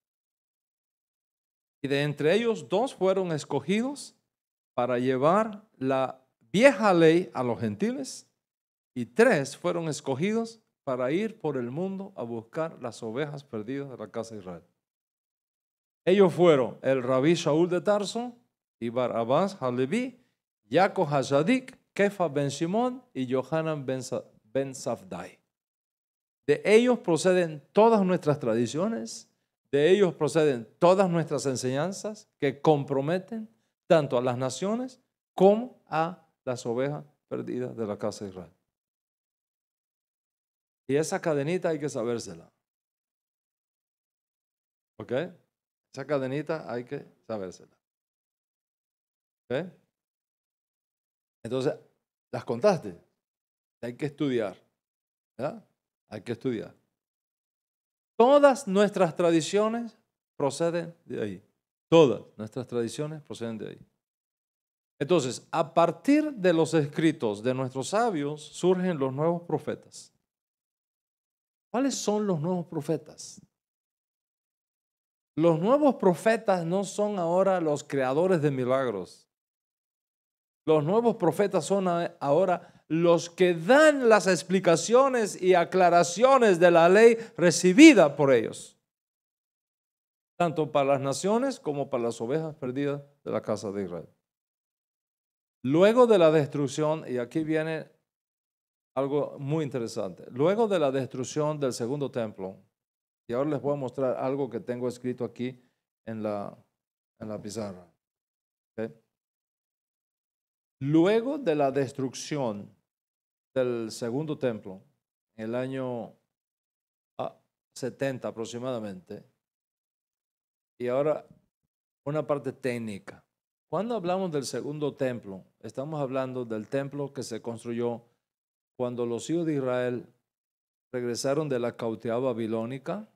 Speaker 1: Y de entre ellos dos fueron escogidos para llevar la vieja ley a los gentiles y tres fueron escogidos para ir por el mundo a buscar las ovejas perdidas de la casa de Israel. Ellos fueron el rabí Shaul de Tarso, Ibar Abbas Halevi, Jacob Hashadik, Kefa ben Simón y Johanan ben Safdai. De ellos proceden todas nuestras tradiciones, de ellos proceden todas nuestras enseñanzas que comprometen tanto a las naciones como a las ovejas perdidas de la casa de Israel. Y esa cadenita hay que sabérsela. ¿Ok? Esa cadenita hay que sabérsela. ¿Ok? Entonces, las contaste. Hay que estudiar. ¿Ya? Hay que estudiar. Todas nuestras tradiciones proceden de ahí. Todas nuestras tradiciones proceden de ahí. Entonces, a partir de los escritos de nuestros sabios surgen los nuevos profetas. ¿Cuáles son los nuevos profetas? Los nuevos profetas no son ahora los creadores de milagros. Los nuevos profetas son ahora los que dan las explicaciones y aclaraciones de la ley recibida por ellos, tanto para las naciones como para las ovejas perdidas de la casa de Israel. Luego de la destrucción, y aquí viene algo muy interesante. Luego de la destrucción del segundo templo, y ahora les voy a mostrar algo que tengo escrito aquí en la, en la pizarra. Luego de la destrucción del segundo templo, en el año 70 ah, aproximadamente, y ahora una parte técnica. Cuando hablamos del segundo templo, estamos hablando del templo que se construyó cuando los hijos de Israel regresaron de la cautividad babilónica,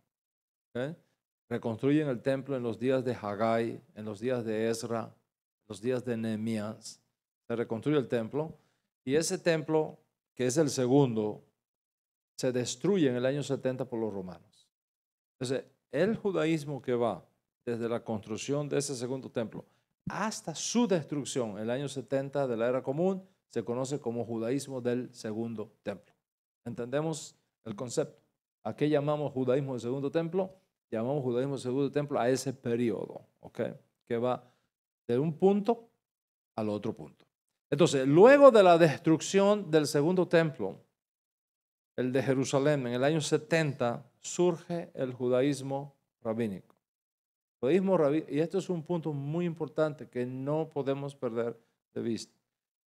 Speaker 1: reconstruyen el templo en los días de Haggai, en los días de Ezra, en los días de Nehemías, se reconstruye el templo, y ese templo, que es el segundo, se destruye en el año 70 por los romanos. Entonces, el judaísmo que va desde la construcción de ese segundo templo hasta su destrucción en el año 70 de la era común, se conoce como judaísmo del segundo templo. ¿Entendemos el concepto? ¿A qué llamamos judaísmo del segundo templo? Llamamos judaísmo del segundo templo a ese periodo, ¿ok? Que va de un punto al otro punto. Entonces, luego de la destrucción del segundo templo, el de Jerusalén, en el año 70, surge el judaísmo rabínico. judaísmo rabínico, y esto es un punto muy importante que no podemos perder de vista.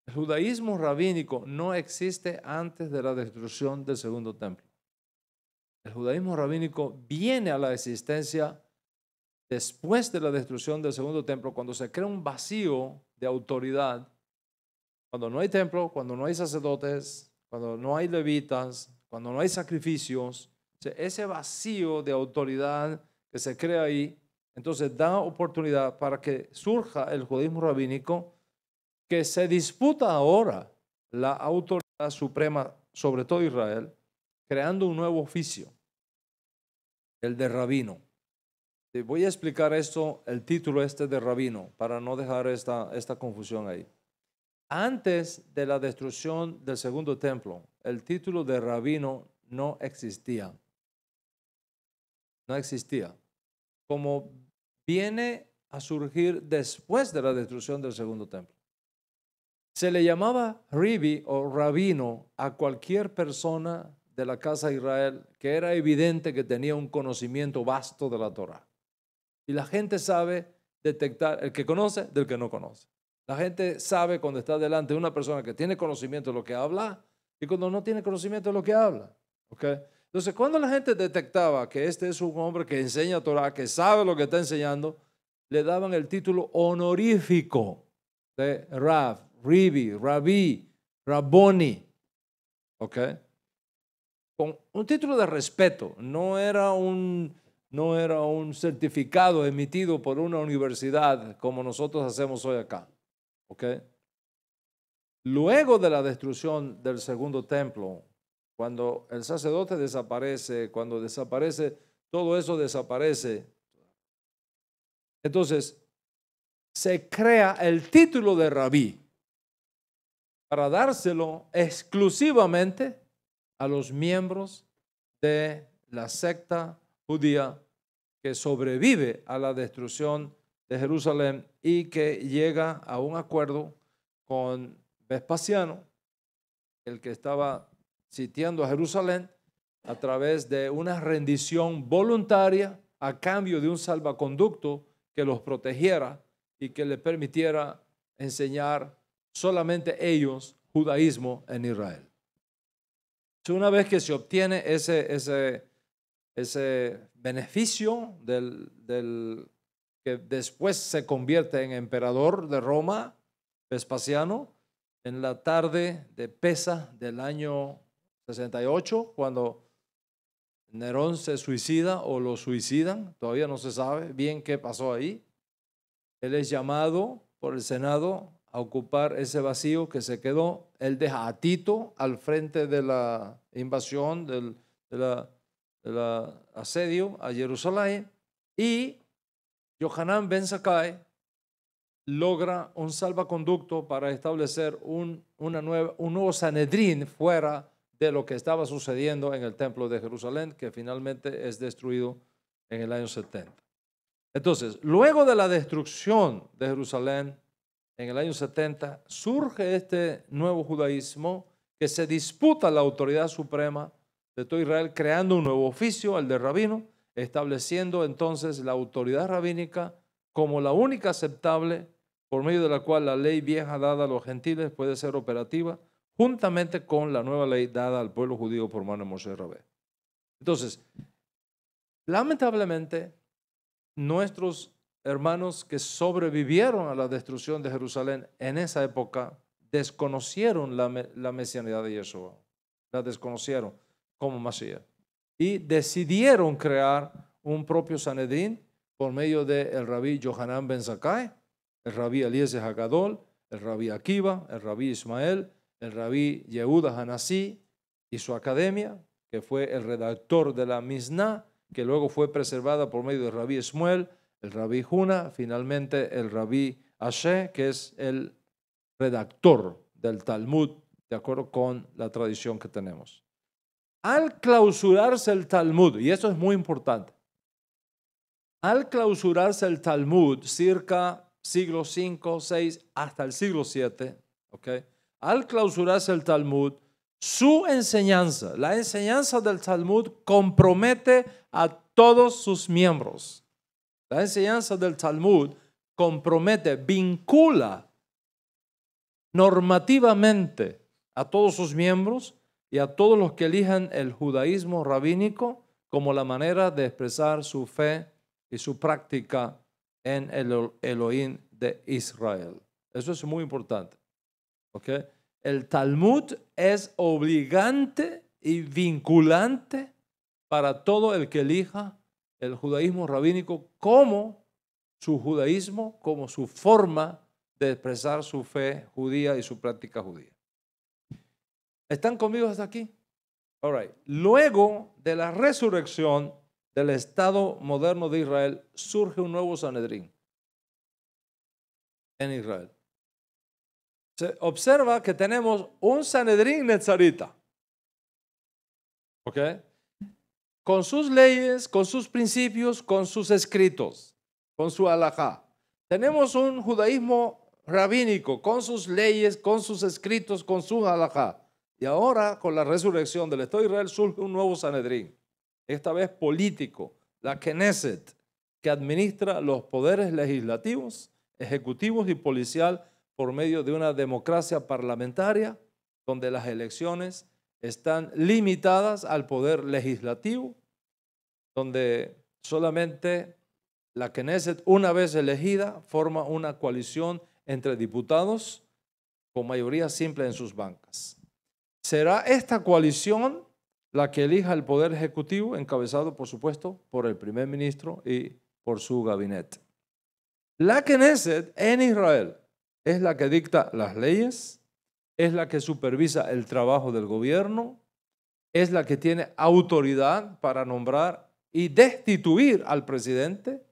Speaker 1: El judaísmo rabínico no existe antes de la destrucción del segundo templo. El judaísmo rabínico viene a la existencia después de la destrucción del segundo templo, cuando se crea un vacío de autoridad, cuando no hay templo, cuando no hay sacerdotes, cuando no hay levitas, cuando no hay sacrificios, ese vacío de autoridad que se crea ahí, entonces da oportunidad para que surja el judaísmo rabínico que se disputa ahora la autoridad suprema sobre todo Israel, creando un nuevo oficio, el de rabino. voy a explicar esto, el título este de rabino, para no dejar esta, esta confusión ahí. Antes de la destrucción del segundo templo, el título de rabino no existía. No existía. Como viene a surgir después de la destrucción del segundo templo. Se le llamaba ribi o rabino a cualquier persona de la casa de Israel que era evidente que tenía un conocimiento vasto de la Torah. Y la gente sabe detectar el que conoce del que no conoce. La gente sabe cuando está delante de una persona que tiene conocimiento de lo que habla y cuando no tiene conocimiento de lo que habla. ¿okay? Entonces, cuando la gente detectaba que este es un hombre que enseña Torah, que sabe lo que está enseñando, le daban el título honorífico de Rav, Ribi, Rabí, Raboni. ¿Ok? Con un título de respeto. No era un, no era un certificado emitido por una universidad como nosotros hacemos hoy acá. ¿Ok? Luego de la destrucción del segundo templo, cuando el sacerdote desaparece, cuando desaparece, todo eso desaparece. Entonces, se crea el título de rabí para dárselo exclusivamente a los miembros de la secta judía que sobrevive a la destrucción de Jerusalén y que llega a un acuerdo con Vespasiano, el que estaba sitiando a Jerusalén, a través de una rendición voluntaria a cambio de un salvaconducto que los protegiera y que le permitiera enseñar solamente ellos judaísmo en Israel. una vez que se obtiene ese, ese, ese beneficio del, del, que después se convierte en emperador de Roma, Vespasiano, en la tarde de Pesa del año 68, cuando Nerón se suicida o lo suicidan, todavía no se sabe bien qué pasó ahí. Él es llamado por el Senado ocupar ese vacío que se quedó. Él de a Tito al frente de la invasión, del la, asedio a Jerusalén y Yohanan Ben Sakai logra un salvaconducto para establecer un, una un nuevo Sanedrín fuera de lo que estaba sucediendo en el templo de Jerusalén, que finalmente es destruido en el año 70. Entonces, luego de la destrucción de Jerusalén, en el año 70, surge este nuevo judaísmo que se disputa la autoridad suprema de todo Israel, creando un nuevo oficio, el de rabino, estableciendo entonces la autoridad rabínica como la única aceptable por medio de la cual la ley vieja dada a los gentiles puede ser operativa, juntamente con la nueva ley dada al pueblo judío por mano de Moisés Rabé. Entonces, lamentablemente, nuestros hermanos que sobrevivieron a la destrucción de Jerusalén en esa época desconocieron la, la mesianidad de Yeshua, la desconocieron como Masías y decidieron crear un propio Sanedín por medio del rabí Yohanan Ben Zakkai, el rabí Eliezer Hagadol, el rabí Akiva, el rabí Ismael, el rabí Yehuda Hanasí y su academia, que fue el redactor de la Miznah que luego fue preservada por medio del rabí esmuel el rabí Juna, finalmente el rabí Ashe, que es el redactor del Talmud, de acuerdo con la tradición que tenemos. Al clausurarse el Talmud, y eso es muy importante, al clausurarse el Talmud circa siglo 5, 6, hasta el siglo 7, al clausurarse el Talmud, su enseñanza, la enseñanza del Talmud compromete a todos sus miembros. La enseñanza del Talmud compromete, vincula normativamente a todos sus miembros y a todos los que elijan el judaísmo rabínico como la manera de expresar su fe y su práctica en el Elohim de Israel. Eso es muy importante. El Talmud es obligante y vinculante para todo el que elija el judaísmo rabínico como su judaísmo, como su forma de expresar su fe judía y su práctica judía. ¿Están conmigo hasta aquí? All Luego de la resurrección del Estado moderno de Israel, surge un nuevo Sanedrín en Israel. Se observa que tenemos un Sanedrín Netzarita. ¿Ok? con sus leyes, con sus principios, con sus escritos, con su alajá. Tenemos un judaísmo rabínico con sus leyes, con sus escritos, con su alajá. Y ahora, con la resurrección del Estado de Israel, surge un nuevo Sanedrín, esta vez político, la Knesset, que administra los poderes legislativos, ejecutivos y policial por medio de una democracia parlamentaria, donde las elecciones están limitadas al poder legislativo, donde solamente la Knesset, una vez elegida, forma una coalición entre diputados con mayoría simple en sus bancas. Será esta coalición la que elija el poder ejecutivo, encabezado, por supuesto, por el primer ministro y por su gabinete. La Knesset en Israel es la que dicta las leyes, es la que supervisa el trabajo del gobierno, es la que tiene autoridad para nombrar y destituir al presidente,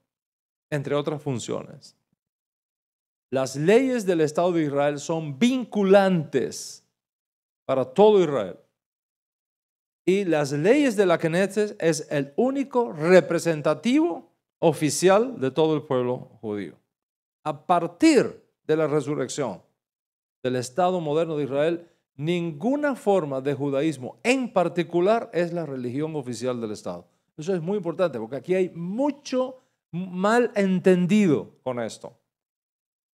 Speaker 1: entre otras funciones. Las leyes del Estado de Israel son vinculantes para todo Israel. Y las leyes de la Knesset es el único representativo oficial de todo el pueblo judío. A partir de la resurrección, del Estado moderno de Israel, ninguna forma de judaísmo en particular es la religión oficial del Estado. Eso es muy importante porque aquí hay mucho mal entendido con esto.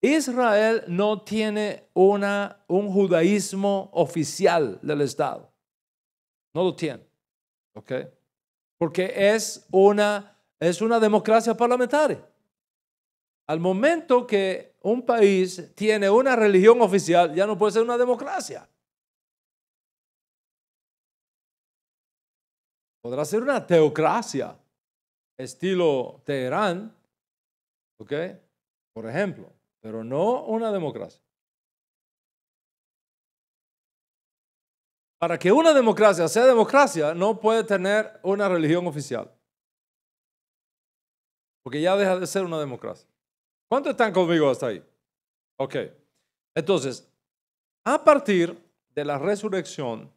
Speaker 1: Israel no tiene una, un judaísmo oficial del Estado. No lo tiene. ¿Ok? Porque es una, es una democracia parlamentaria. Al momento que un país tiene una religión oficial, ya no puede ser una democracia. Podrá ser una teocracia, estilo Teherán, ¿ok? Por ejemplo, pero no una democracia. Para que una democracia sea democracia, no puede tener una religión oficial. Porque ya deja de ser una democracia. ¿Cuántos están conmigo hasta ahí? Ok. Entonces, a partir de la resurrección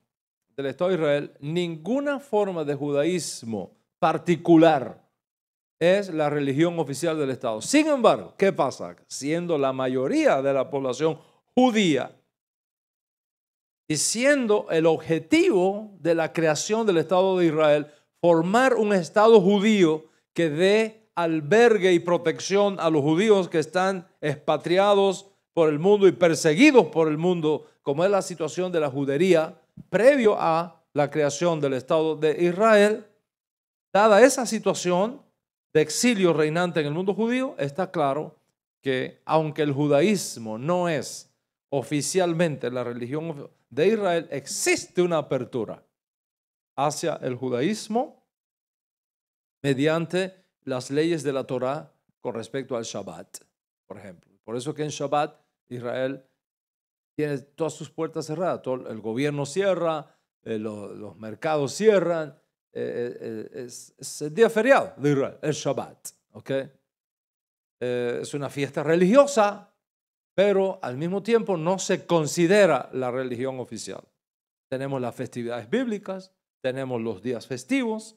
Speaker 1: del Estado de Israel, ninguna forma de judaísmo particular es la religión oficial del Estado. Sin embargo, ¿qué pasa? Siendo la mayoría de la población judía y siendo el objetivo de la creación del Estado de Israel formar un Estado judío que dé albergue y protección a los judíos que están expatriados por el mundo y perseguidos por el mundo, como es la situación de la judería previo a la creación del Estado de Israel, dada esa situación de exilio reinante en el mundo judío, está claro que aunque el judaísmo no es oficialmente la religión de Israel, existe una apertura hacia el judaísmo mediante las leyes de la Torá con respecto al Shabbat, por ejemplo. Por eso que en Shabbat Israel tiene todas sus puertas cerradas, el gobierno cierra, eh, los mercados cierran, eh, eh, es, el día feriado de Israel, el Shabbat, ¿ok? es una fiesta religiosa, pero al mismo tiempo no se considera la religión oficial. Tenemos las festividades bíblicas, tenemos los días festivos,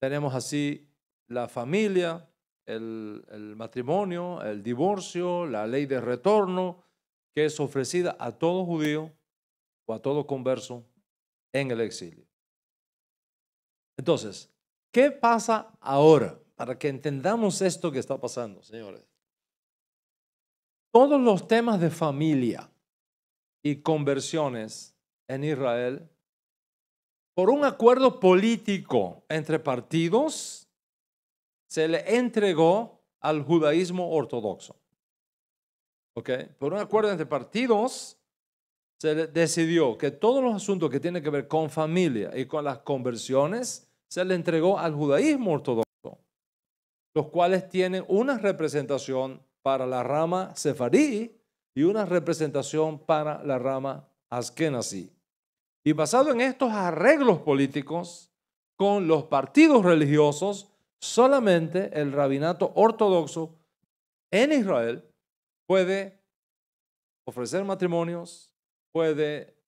Speaker 1: tenemos así la familia, el, matrimonio, el divorcio, la ley de retorno, que es ofrecida a todo judío o a todo converso en el exilio. Entonces, ¿qué pasa ahora? Para que entendamos esto que está pasando, señores. Todos los temas de familia y conversiones en Israel, por un acuerdo político entre partidos, se le entregó al judaísmo ortodoxo. ¿Ok? Por un acuerdo entre partidos, se decidió que todos los asuntos que tienen que ver con familia y con las conversiones se le entregó al judaísmo ortodoxo, los cuales tienen una representación para la rama sefarí y una representación para la rama askenazí. Y basado en estos arreglos políticos con los partidos religiosos, solamente el rabinato ortodoxo en Israel puede ofrecer matrimonios, puede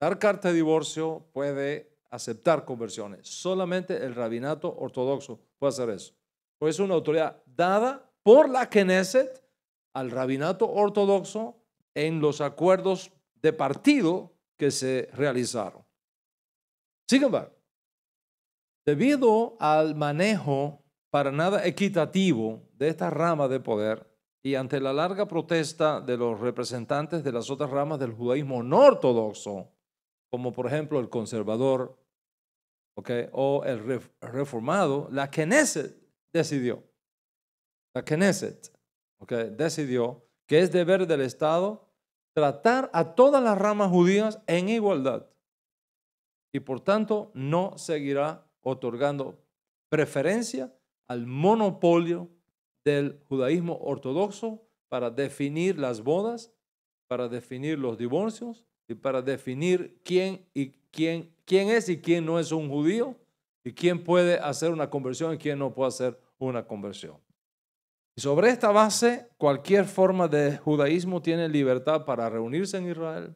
Speaker 1: dar carta de divorcio, puede aceptar conversiones. Solamente el rabinato ortodoxo puede hacer eso. Pues es una autoridad dada por la Knesset al rabinato ortodoxo en los acuerdos de partido que se realizaron. Sin embargo, Debido al manejo para nada equitativo de esta rama de poder y ante la larga protesta de los representantes de las otras ramas del judaísmo no ortodoxo, como por ejemplo el conservador okay, o el reformado, la Knesset decidió, la Knesset okay, decidió que es deber del Estado tratar a todas las ramas judías en igualdad y por tanto no seguirá otorgando preferencia al monopolio del judaísmo ortodoxo para definir las bodas, para definir los divorcios y para definir quién y quién quién es y quién no es un judío y quién puede hacer una conversión y quién no puede hacer una conversión. Y sobre esta base, cualquier forma de judaísmo tiene libertad para reunirse en Israel,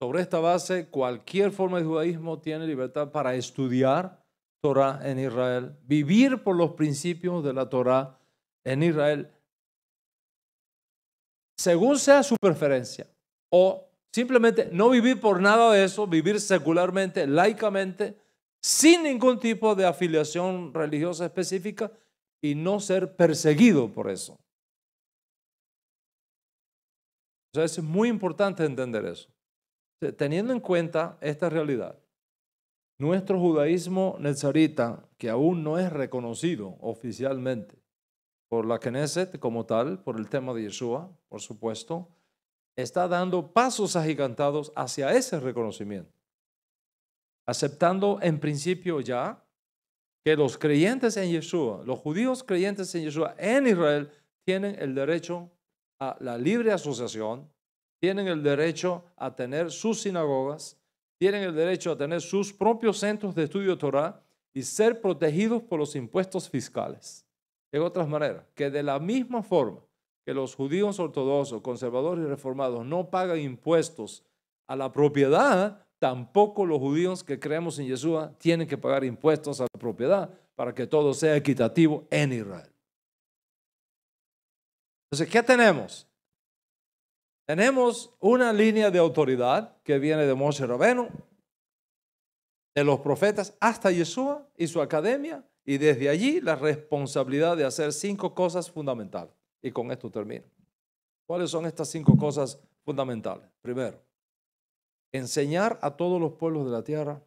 Speaker 1: sobre esta base, cualquier forma de judaísmo tiene libertad para estudiar Torah en Israel, vivir por los principios de la Torah en Israel, según sea su preferencia, o simplemente no vivir por nada de eso, vivir secularmente, laicamente, sin ningún tipo de afiliación religiosa específica y no ser perseguido por eso. O sea, es muy importante entender eso. Teniendo en cuenta esta realidad, nuestro judaísmo nezarita, que aún no es reconocido oficialmente por la Knesset como tal, por el tema de Yeshua, por supuesto, está dando pasos agigantados hacia ese reconocimiento, aceptando en principio ya que los creyentes en Yeshua, los judíos creyentes en Yeshua en Israel, tienen el derecho a la libre asociación, tienen el derecho a tener sus sinagogas, tienen el derecho a tener sus propios centros de estudio de Torah y ser protegidos por los impuestos fiscales. De otras manera, que de la misma forma que los judíos ortodoxos, conservadores y reformados no pagan impuestos a la propiedad, tampoco los judíos que creemos en Yeshua tienen que pagar impuestos a la propiedad para que todo sea equitativo en Israel. Entonces, ¿qué tenemos? Tenemos una línea de autoridad que viene de Moshe Rabenu, de los profetas hasta Yeshua y su academia, y desde allí la responsabilidad de hacer cinco cosas fundamentales. Y con esto termino. ¿Cuáles son estas cinco cosas fundamentales? Primero, enseñar a todos los pueblos de la tierra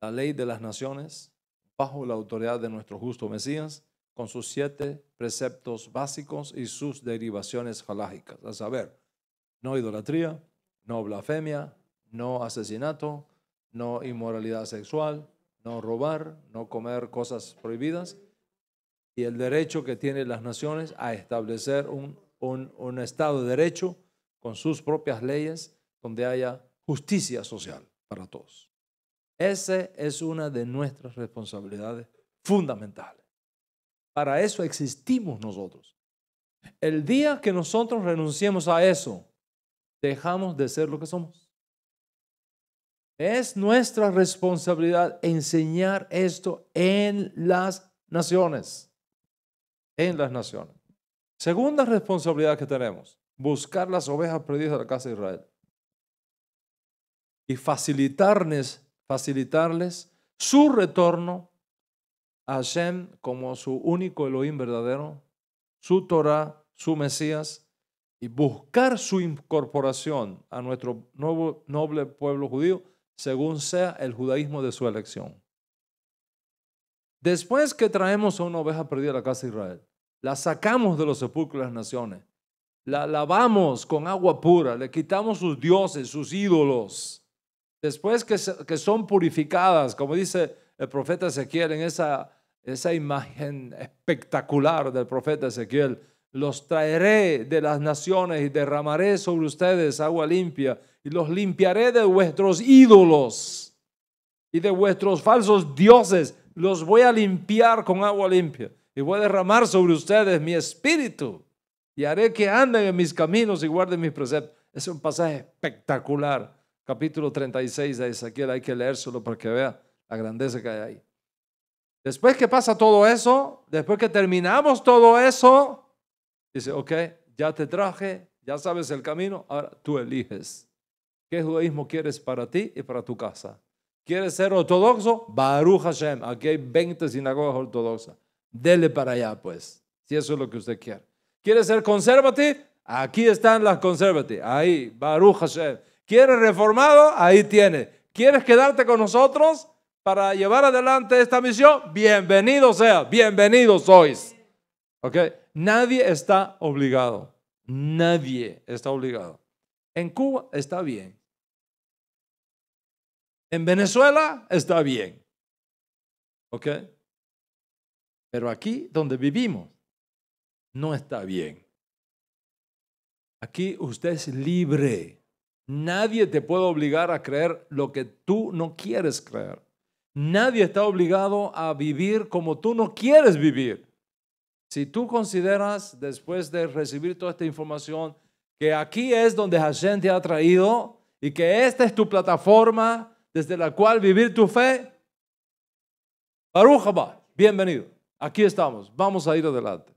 Speaker 1: la ley de las naciones bajo la autoridad de nuestro justo Mesías con sus siete preceptos básicos y sus derivaciones halágicas, a saber, no idolatría, no blasfemia, no asesinato, no inmoralidad sexual, no robar, no comer cosas prohibidas y el derecho que tienen las naciones a establecer un, un Estado de derecho con sus propias leyes donde haya justicia social para todos. Esa es una de nuestras responsabilidades fundamentales. Para eso existimos nosotros. El día que nosotros renunciemos a eso, dejamos de ser lo que somos. Es nuestra responsabilidad enseñar esto en las naciones. En las naciones. Segunda responsabilidad que tenemos, buscar las ovejas perdidas de la casa de Israel. Y facilitarles, facilitarles su retorno Hashem como su único Elohim verdadero, su Torah, su Mesías, y buscar su incorporación a nuestro nuevo, noble pueblo judío según sea el judaísmo de su elección. Después que traemos a una oveja perdida a la casa de Israel, la sacamos de los sepulcros de las naciones, la lavamos con agua pura, le quitamos sus dioses, sus ídolos. Después que, que son purificadas, como dice el profeta Ezequiel en esa esa imagen espectacular del profeta Ezequiel. Los traeré de las naciones y derramaré sobre ustedes agua limpia y los limpiaré de vuestros ídolos y de vuestros falsos dioses. Los voy a limpiar con agua limpia y voy a derramar sobre ustedes mi espíritu y haré que anden en mis caminos y guarden mis preceptos. Es un pasaje espectacular. Capítulo 36 de Ezequiel, hay que leérselo para que vea la grandeza que hay ahí. Después que pasa todo eso, después que terminamos todo eso, dice, ok, ya te traje, ya sabes el camino, ahora tú eliges. ¿Qué judaísmo quieres para ti y para tu casa? ¿Quieres ser ortodoxo? Baruch Hashem, aquí hay 20 sinagogas ortodoxas. Dele para allá, pues, si eso es lo que usted quiere. ¿Quieres ser conservativo? Aquí están las conservativas. Ahí, Baruch Hashem. ¿Quieres reformado? Ahí tiene. ¿Quieres quedarte con nosotros? para llevar adelante esta misión, bienvenido sea, bienvenido sois. ¿Ok? Nadie está obligado. Nadie está obligado. En Cuba está bien. En Venezuela está bien. ¿Ok? Pero aquí donde vivimos no está bien. Aquí usted es libre. Nadie te puede obligar a creer lo que tú no quieres creer. Nadie está obligado a vivir como tú no quieres vivir. Si tú consideras, después de recibir toda esta información, que aquí es donde Hashem te ha traído y que esta es tu plataforma desde la cual vivir tu fe, Baruch bienvenido. Aquí estamos, vamos a ir adelante.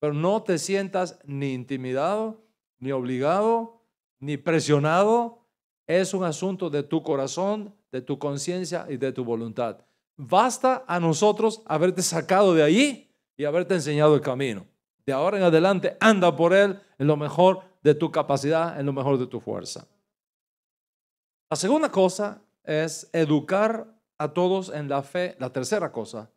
Speaker 1: Pero no te sientas ni intimidado, ni obligado, ni presionado. Es un asunto de tu corazón, de tu conciencia y de tu voluntad. Basta a nosotros haberte sacado de allí y haberte enseñado el camino. De ahora en adelante, anda por él en lo mejor de tu capacidad, en lo mejor de tu fuerza. La segunda cosa es educar a todos en la fe. La tercera cosa,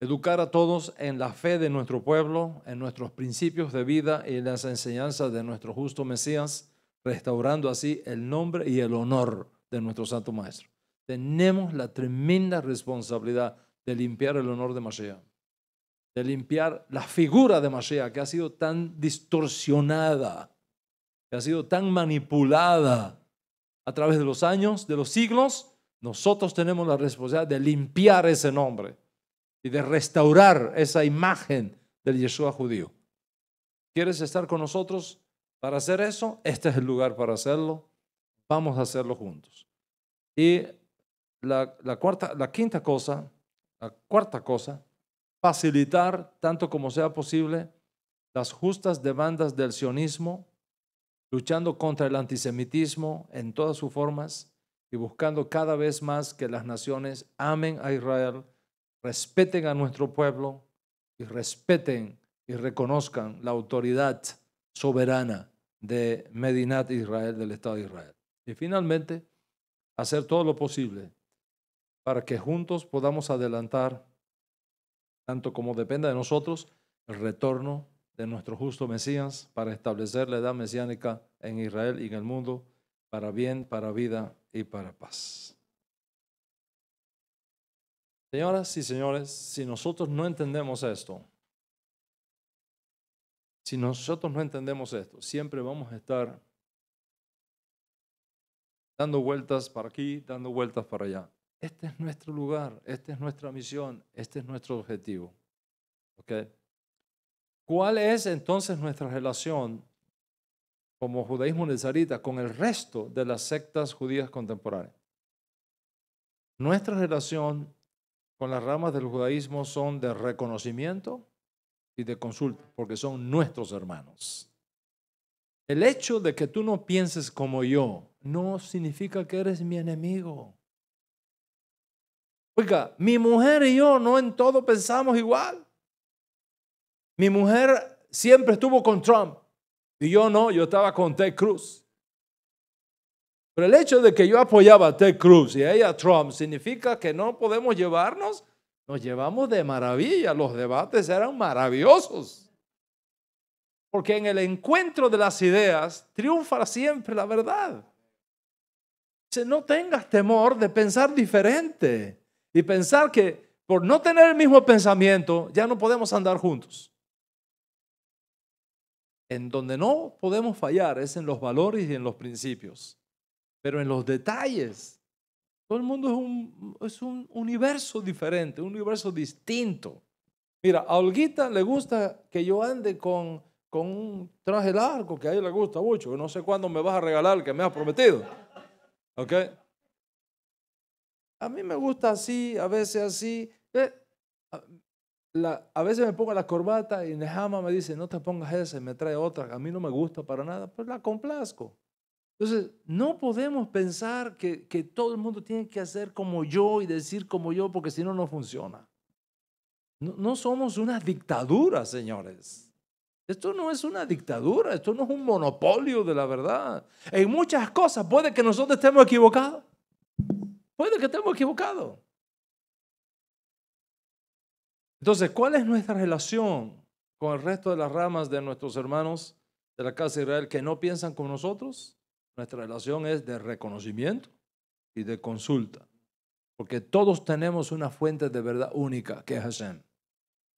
Speaker 1: educar a todos en la fe de nuestro pueblo, en nuestros principios de vida y en las enseñanzas de nuestro justo Mesías, restaurando así el nombre y el honor de nuestro Santo Maestro tenemos la tremenda responsabilidad de limpiar el honor de Mashiach, de limpiar la figura de Mashiach que ha sido tan distorsionada, que ha sido tan manipulada a través de los años, de los siglos. Nosotros tenemos la responsabilidad de limpiar ese nombre y de restaurar esa imagen del Yeshua judío. ¿Quieres estar con nosotros para hacer eso? Este es el lugar para hacerlo. Vamos a hacerlo juntos. Y la, cuarta, la quinta cosa, la cuarta cosa, facilitar tanto como sea posible las justas demandas del sionismo, luchando contra el antisemitismo en todas sus formas y buscando cada vez más que las naciones amen a Israel, respeten a nuestro pueblo y respeten y reconozcan la autoridad soberana de Medinat Israel, del Estado de Israel. Y finalmente, hacer todo lo posible para que juntos podamos adelantar, tanto como dependa de nosotros, el retorno de nuestro justo Mesías para establecer la edad mesiánica en Israel y en el mundo, para bien, para vida y para paz. Señoras y señores, si nosotros no entendemos esto, si nosotros no entendemos esto, siempre vamos a estar dando vueltas para aquí, dando vueltas para allá. Este es nuestro lugar, esta es nuestra misión, este es nuestro objetivo. ¿Okay? ¿Cuál es entonces nuestra relación como judaísmo nazarita con el resto de las sectas judías contemporáneas? Nuestra relación con las ramas del judaísmo son de reconocimiento y de consulta, porque son nuestros hermanos. El hecho de que tú no pienses como yo no significa que eres mi enemigo. Oiga, mi mujer y yo no en todo pensamos igual. Mi mujer siempre estuvo con Trump y yo no, yo estaba con Ted Cruz. Pero el hecho de que yo apoyaba a Ted Cruz y a ella Trump significa que no podemos llevarnos, nos llevamos de maravilla, los debates eran maravillosos. Porque en el encuentro de las ideas triunfa siempre la verdad. No tengas temor de pensar diferente y pensar que por no tener el mismo pensamiento ya no podemos andar juntos. En donde no podemos fallar es en los valores y en los principios, pero en los detalles. Todo el mundo es un, universo diferente, un universo distinto. Mira, a Olguita le gusta que yo ande con, con un traje largo que a ella le gusta mucho, no sé cuándo me vas a regalar el que me has prometido. ¿Ok? a mí me gusta así, a veces así. a veces me pongo la corbata y Nehama me dice, no te pongas esa, me trae otra, a mí no me gusta para nada, pues la complazco. Entonces, no podemos pensar que, todo el mundo tiene que hacer como yo y decir como yo, porque si no, no funciona. No, no somos una dictadura, señores. Esto no es una dictadura, esto no es un monopolio de la verdad. En muchas cosas puede que nosotros estemos equivocados. Puede que estemos equivocados. Entonces, ¿cuál es nuestra relación con el resto de las ramas de nuestros hermanos de la casa de Israel que no piensan con nosotros? Nuestra relación es de reconocimiento y de consulta. Porque todos tenemos una fuente de verdad única, que es Hashem.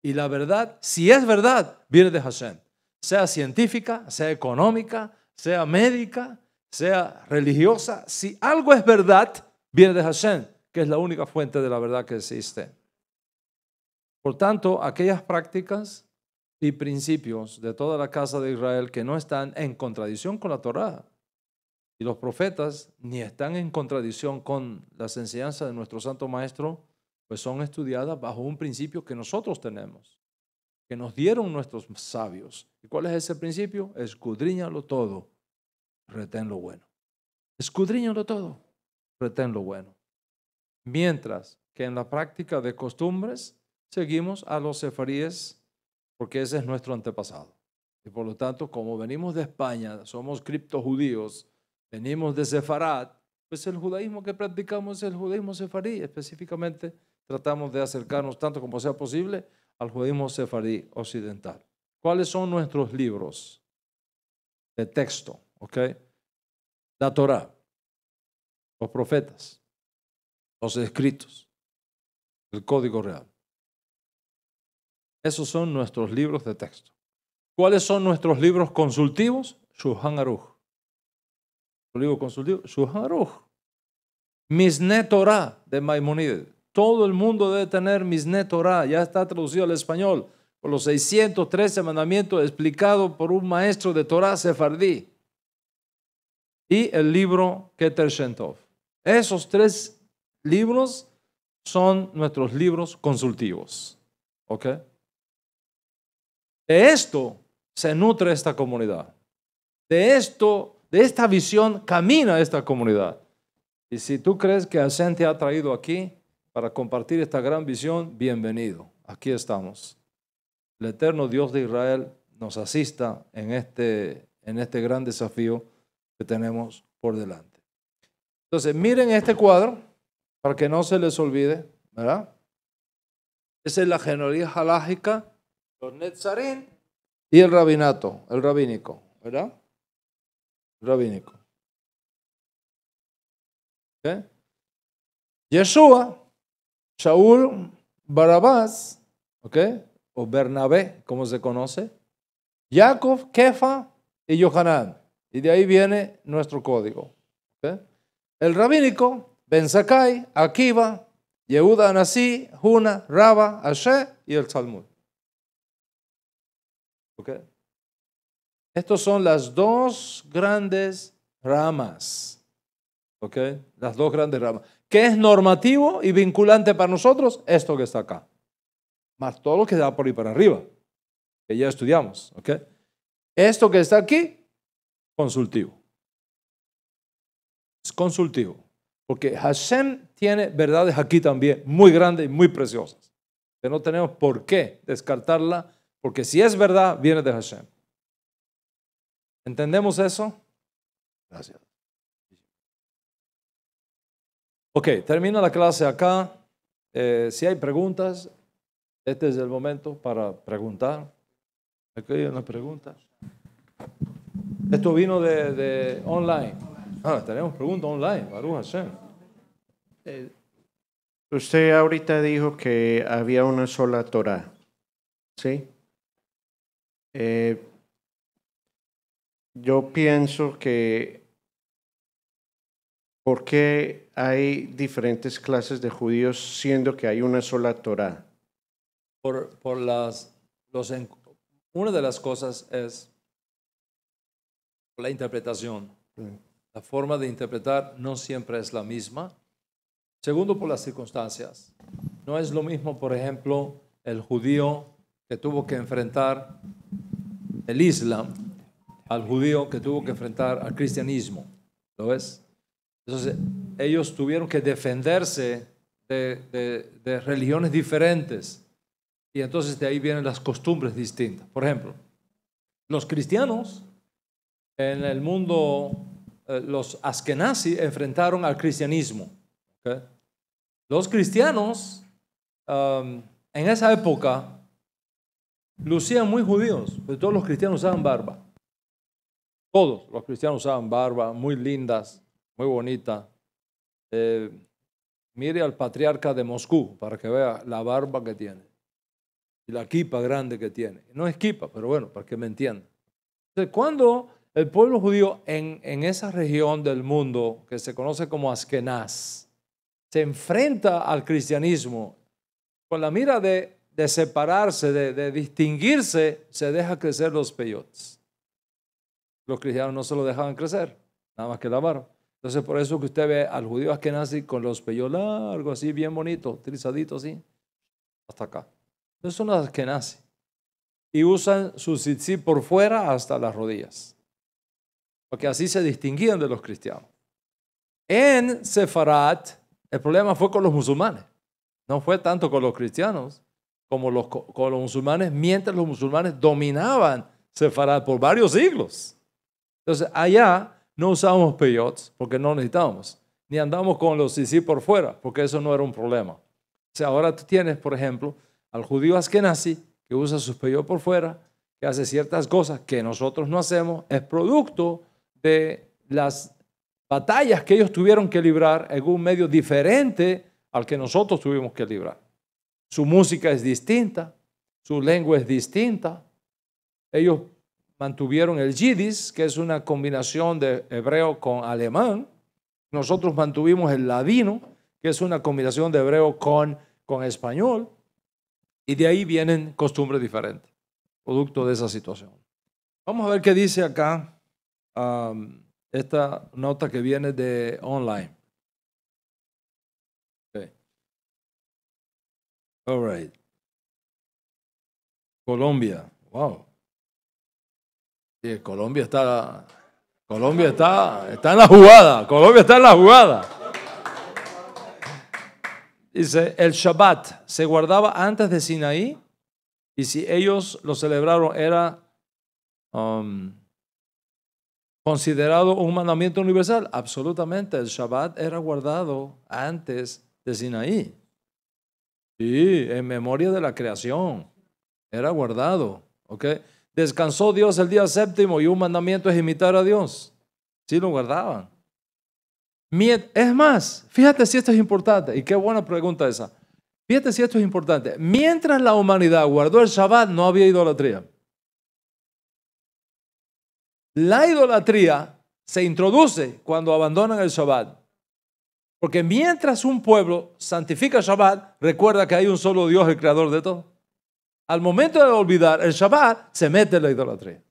Speaker 1: Y la verdad, si es verdad, viene de Hashem. Sea científica, sea económica, sea médica, sea religiosa. Si algo es verdad, viene de Hashem, que es la única fuente de la verdad que existe. Por tanto, aquellas prácticas y principios de toda la casa de Israel que no están en contradicción con la Torá y los profetas, ni están en contradicción con las enseñanzas de nuestro Santo Maestro, pues son estudiadas bajo un principio que nosotros tenemos, que nos dieron nuestros sabios. ¿Y cuál es ese principio? Escudriñalo todo, retén lo bueno. Escudriñalo todo retén lo bueno. Mientras que en la práctica de costumbres seguimos a los sefaríes porque ese es nuestro antepasado. Y por lo tanto, como venimos de España, somos criptojudíos, judíos, venimos de Sefarat, pues el judaísmo que practicamos es el judaísmo sefarí. Específicamente, tratamos de acercarnos tanto como sea posible al judaísmo sefarí occidental. ¿Cuáles son nuestros libros de texto? ¿ok? La Torah, los profetas, los escritos, el código real. Esos son nuestros libros de texto. ¿Cuáles son nuestros libros consultivos? Shuhan Aruch. ¿Libro libro consultivo Aruch. Misne Torah de Maimonides. Todo el mundo debe tener Misne Torah. Ya está traducido al español por los 613 mandamientos explicados por un maestro de Torah sefardí. Y el libro Keter Shentov. Esos tres libros son nuestros libros consultivos. ¿Ok? De esto se nutre esta comunidad. De esto, de esta visión camina esta comunidad. Y si tú crees que a te ha traído aquí para compartir esta gran visión, bienvenido. Aquí estamos. El eterno Dios de Israel nos asista en este, en este gran desafío que tenemos por delante. Entonces, miren este cuadro para que no se les olvide, ¿verdad? Esa es la genealogía halágica, los netzarín y el rabinato, el rabínico, ¿verdad? El rabínico. ¿Okay? Yeshua, Shaul, Barabás, ¿ok? O Bernabé, como se conoce. Jacob, Kefa y Yohanan. Y de ahí viene nuestro código. ¿Ok? el rabínico, Ben zakai Akiva, Yehuda Anasí, Huna, Raba, Ashe y el Talmud. ¿Okay? Estas son las dos grandes ramas. ¿Ok? Las dos grandes ramas. ¿Qué es normativo y vinculante para nosotros? Esto que está acá. Más todo lo que da por ahí para arriba, que ya estudiamos. ¿Ok? Esto que está aquí, consultivo es consultivo. Porque Hashem tiene verdades aquí también, muy grandes y muy preciosas. Que no tenemos por qué descartarla, porque si es verdad, viene de Hashem. ¿Entendemos eso? Gracias. Ok, termina la clase acá. Eh, si hay preguntas, este es el momento para preguntar. Aquí hay una pregunta. Esto vino de, de online. Ah, tenemos preguntas online, Baruch eh, usted ahorita dijo que había una sola Torah, ¿sí? Eh, yo pienso que ¿por qué hay diferentes clases de judíos siendo que hay una sola Torah? Por, por las, los, una de las cosas es la interpretación. La forma de interpretar no siempre es la misma. Segundo, por las circunstancias. No es lo mismo, por ejemplo, el judío que tuvo que enfrentar el Islam al judío que tuvo que enfrentar al cristianismo. ¿Lo ves? Entonces, ellos tuvieron que defenderse de, de religiones diferentes. Y entonces de ahí vienen las costumbres distintas. Por ejemplo, los cristianos en el mundo eh, los askenazis enfrentaron al cristianismo. Los cristianos um, en esa época lucían muy judíos, pero todos los cristianos usaban barba. Todos los cristianos usaban barba, muy lindas, muy bonitas. Eh, mire al patriarca de Moscú para que vea la barba que tiene y la quipa grande que tiene. No es quipa, pero bueno, para que me entiendan. Entonces, el pueblo judío en, esa región del mundo que se conoce como Askenaz se enfrenta al cristianismo con la mira de, de separarse, de, distinguirse, se deja crecer los peyotes. Los cristianos no se lo dejaban crecer, nada más que la Entonces, por eso que usted ve al judío askenazi con los peyotes largos, así, bien bonito, trizadito, así, hasta acá. Entonces son los askenazi. Y usan su tzitzit por fuera hasta las rodillas porque así se distinguían de los cristianos. En Sefarat, el problema fue con los musulmanes, no fue tanto con los cristianos como con los musulmanes, mientras los musulmanes dominaban Sefarat por varios siglos. Entonces, allá no usábamos peyotes porque no necesitábamos, ni andábamos con los sisí por fuera, porque eso no era un problema. O ahora tú tienes, por ejemplo, al judío askenazi que usa sus peyotes por fuera, que hace ciertas cosas que nosotros no hacemos, es producto de las batallas que ellos tuvieron que librar en un medio diferente al que nosotros tuvimos que librar. Su música es distinta, su lengua es distinta. Ellos mantuvieron el yidis, que es una combinación de hebreo con alemán. Nosotros mantuvimos el ladino, que es una combinación de hebreo con, con español. Y de ahí vienen costumbres diferentes, producto de esa situación. Vamos a ver qué dice acá Um, esta nota que viene de online. All right. Colombia. Wow. Colombia está. Colombia está, está en la jugada. Colombia está en la jugada. Dice, el Shabbat se guardaba antes de Sinaí y si ellos lo celebraron era um, ¿Considerado un mandamiento universal? Absolutamente. El Shabbat era guardado antes de Sinaí. Sí, en memoria de la creación. Era guardado. Descansó Dios el día séptimo y un mandamiento es imitar a Dios. Sí lo guardaban. Es más, fíjate si esto es importante. Y qué buena pregunta esa. Fíjate si esto es importante. Mientras la humanidad guardó el Shabbat, no había idolatría. La idolatría se introduce cuando abandonan el Shabbat. Porque mientras un pueblo santifica el Shabbat, recuerda que hay un solo Dios, el creador de todo. Al momento de olvidar el Shabbat, se mete la idolatría.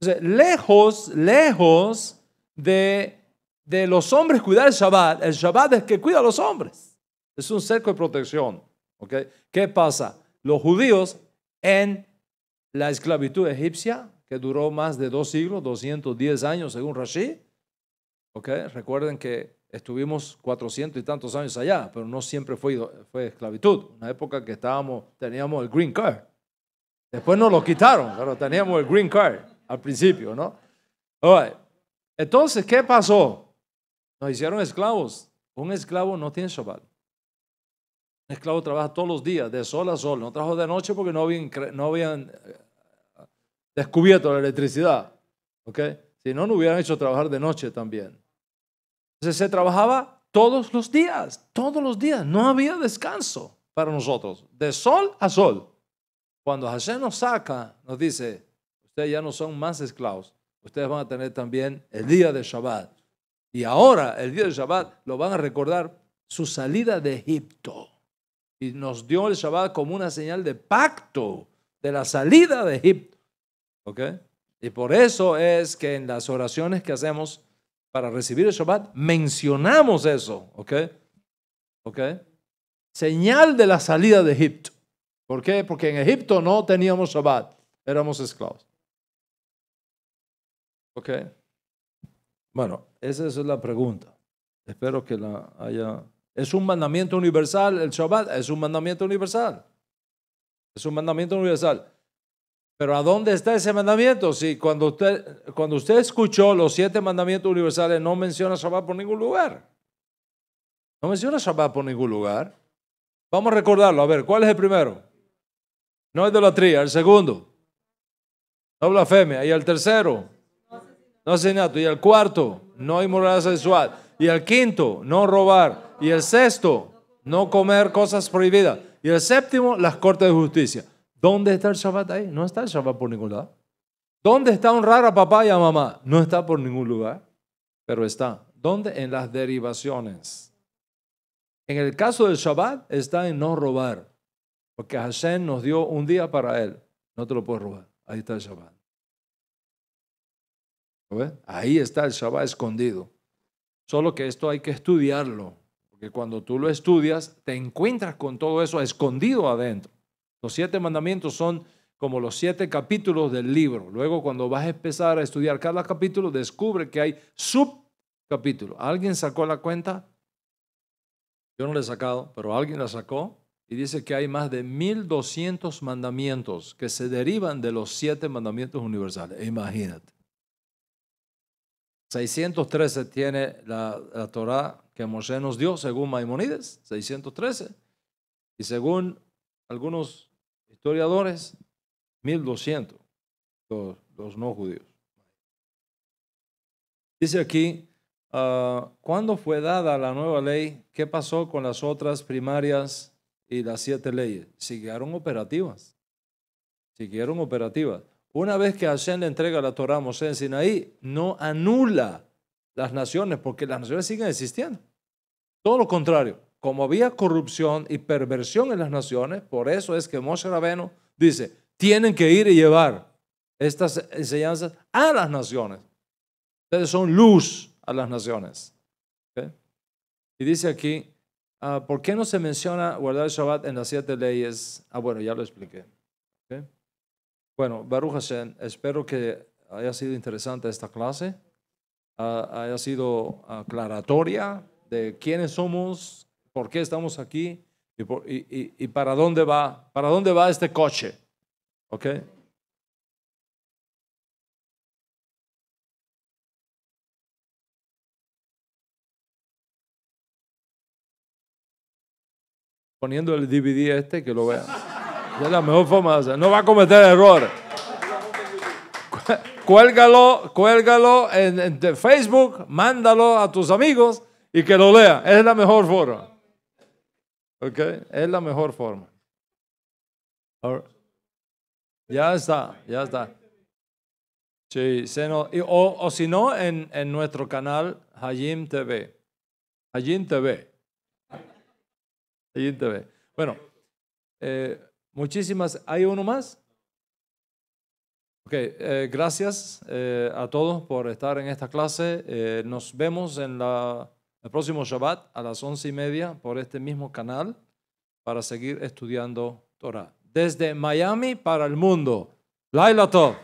Speaker 1: Entonces, lejos, lejos de, los hombres cuidar el Shabbat, el Shabbat es que cuida a los hombres. Es un cerco de protección. ¿Qué pasa? Los judíos en la esclavitud egipcia que duró más de dos siglos, 210 años según Rashid. recuerden que estuvimos 400 y tantos años allá, pero no siempre fue, fue esclavitud. Una época que estábamos, teníamos el green card. Después nos lo quitaron, pero teníamos el green card al principio, ¿no? Entonces, ¿qué pasó? Nos hicieron esclavos. Un esclavo no tiene Shabbat. Un esclavo trabaja todos los días, de sol a sol. No trabajó de noche porque no habían, no habían eh, descubierto la electricidad. ¿ok? Si no, no hubieran hecho trabajar de noche también. Entonces se trabajaba todos los días, todos los días. No había descanso para nosotros, de sol a sol. Cuando Hashem nos saca, nos dice, ustedes ya no son más esclavos, ustedes van a tener también el día de Shabbat. Y ahora el día de Shabbat lo van a recordar su salida de Egipto. Y nos dio el Shabbat como una señal de pacto de la salida de Egipto. ¿Ok? Y por eso es que en las oraciones que hacemos para recibir el Shabbat mencionamos eso. ¿Ok? ¿Ok? Señal de la salida de Egipto. ¿Por qué? Porque en Egipto no teníamos Shabbat, éramos esclavos. ¿Ok? Bueno, esa es la pregunta. Espero que la haya... Es un mandamiento universal, el Shabbat es un mandamiento universal. Es un mandamiento universal. Pero ¿a dónde está ese mandamiento? Si cuando usted, cuando usted escuchó los siete mandamientos universales no menciona Shabbat por ningún lugar. No menciona Shabbat por ningún lugar. Vamos a recordarlo. A ver, ¿cuál es el primero? No idolatría. El segundo. No blasfemia. Y el tercero. No asesinato. Y el cuarto. No moralidad sexual. Y el quinto. No robar. Y el sexto. No comer cosas prohibidas. Y el séptimo, las cortes de justicia. ¿Dónde está el Shabbat ahí? No está el Shabbat por ningún lado. ¿Dónde está honrar a papá y a mamá? No está por ningún lugar, pero está. ¿Dónde? En las derivaciones. En el caso del Shabbat está en no robar, porque Hashem nos dio un día para él. No te lo puedes robar. Ahí está el Shabbat. Ahí está el Shabbat escondido. Solo que esto hay que estudiarlo, porque cuando tú lo estudias, te encuentras con todo eso escondido adentro. Los siete mandamientos son como los siete capítulos del libro. Luego, cuando vas a empezar a estudiar cada capítulo, descubre que hay subcapítulos. ¿Alguien sacó la cuenta? Yo no la he sacado, pero alguien la sacó y dice que hay más de 1200 mandamientos que se derivan de los siete mandamientos universales. Imagínate. 613 tiene la, Torah que Moshe nos dio, según Maimonides, 613. Y según algunos historiadores, 1200 los, no judíos. Dice aquí, cuando ah, ¿cuándo fue dada la nueva ley? ¿Qué pasó con las otras primarias y las siete leyes? Siguieron operativas. Siguieron operativas. Una vez que hacen le entrega la Torá a en Sinaí, no anula las naciones, porque las naciones siguen existiendo. Todo lo contrario como había corrupción y perversión en las naciones, por eso es que Moshe Rabeno dice, tienen que ir y llevar estas enseñanzas a las naciones. Ustedes son luz a las naciones. Y dice aquí, ah, ¿por qué no se menciona guardar el Shabbat en las siete leyes? Ah, bueno, ya lo expliqué. Bueno, Baruch Hashem, espero que haya sido interesante esta clase, ah, haya sido aclaratoria de quiénes somos, por qué estamos aquí y, para dónde va, para dónde va este coche. ¿Ok? Poniendo el DVD este que lo vea. Es la mejor forma de hacer. No va a cometer error. Cuélgalo, cuélgalo en, en Facebook, mándalo a tus amigos y que lo lea. Es la mejor forma. ¿Ok? Es la mejor forma. Ya está, ya está. Sí, se no, o, o si no, en, en, nuestro canal Hayim TV. Hayim TV. Hayim TV. Bueno, eh, muchísimas. ¿Hay uno más? Ok, eh, gracias eh, a todos por estar en esta clase. Eh, nos vemos en la el próximo Shabbat a las once y media por este mismo canal para seguir estudiando Torah. Desde Miami para el mundo. Laila Tov.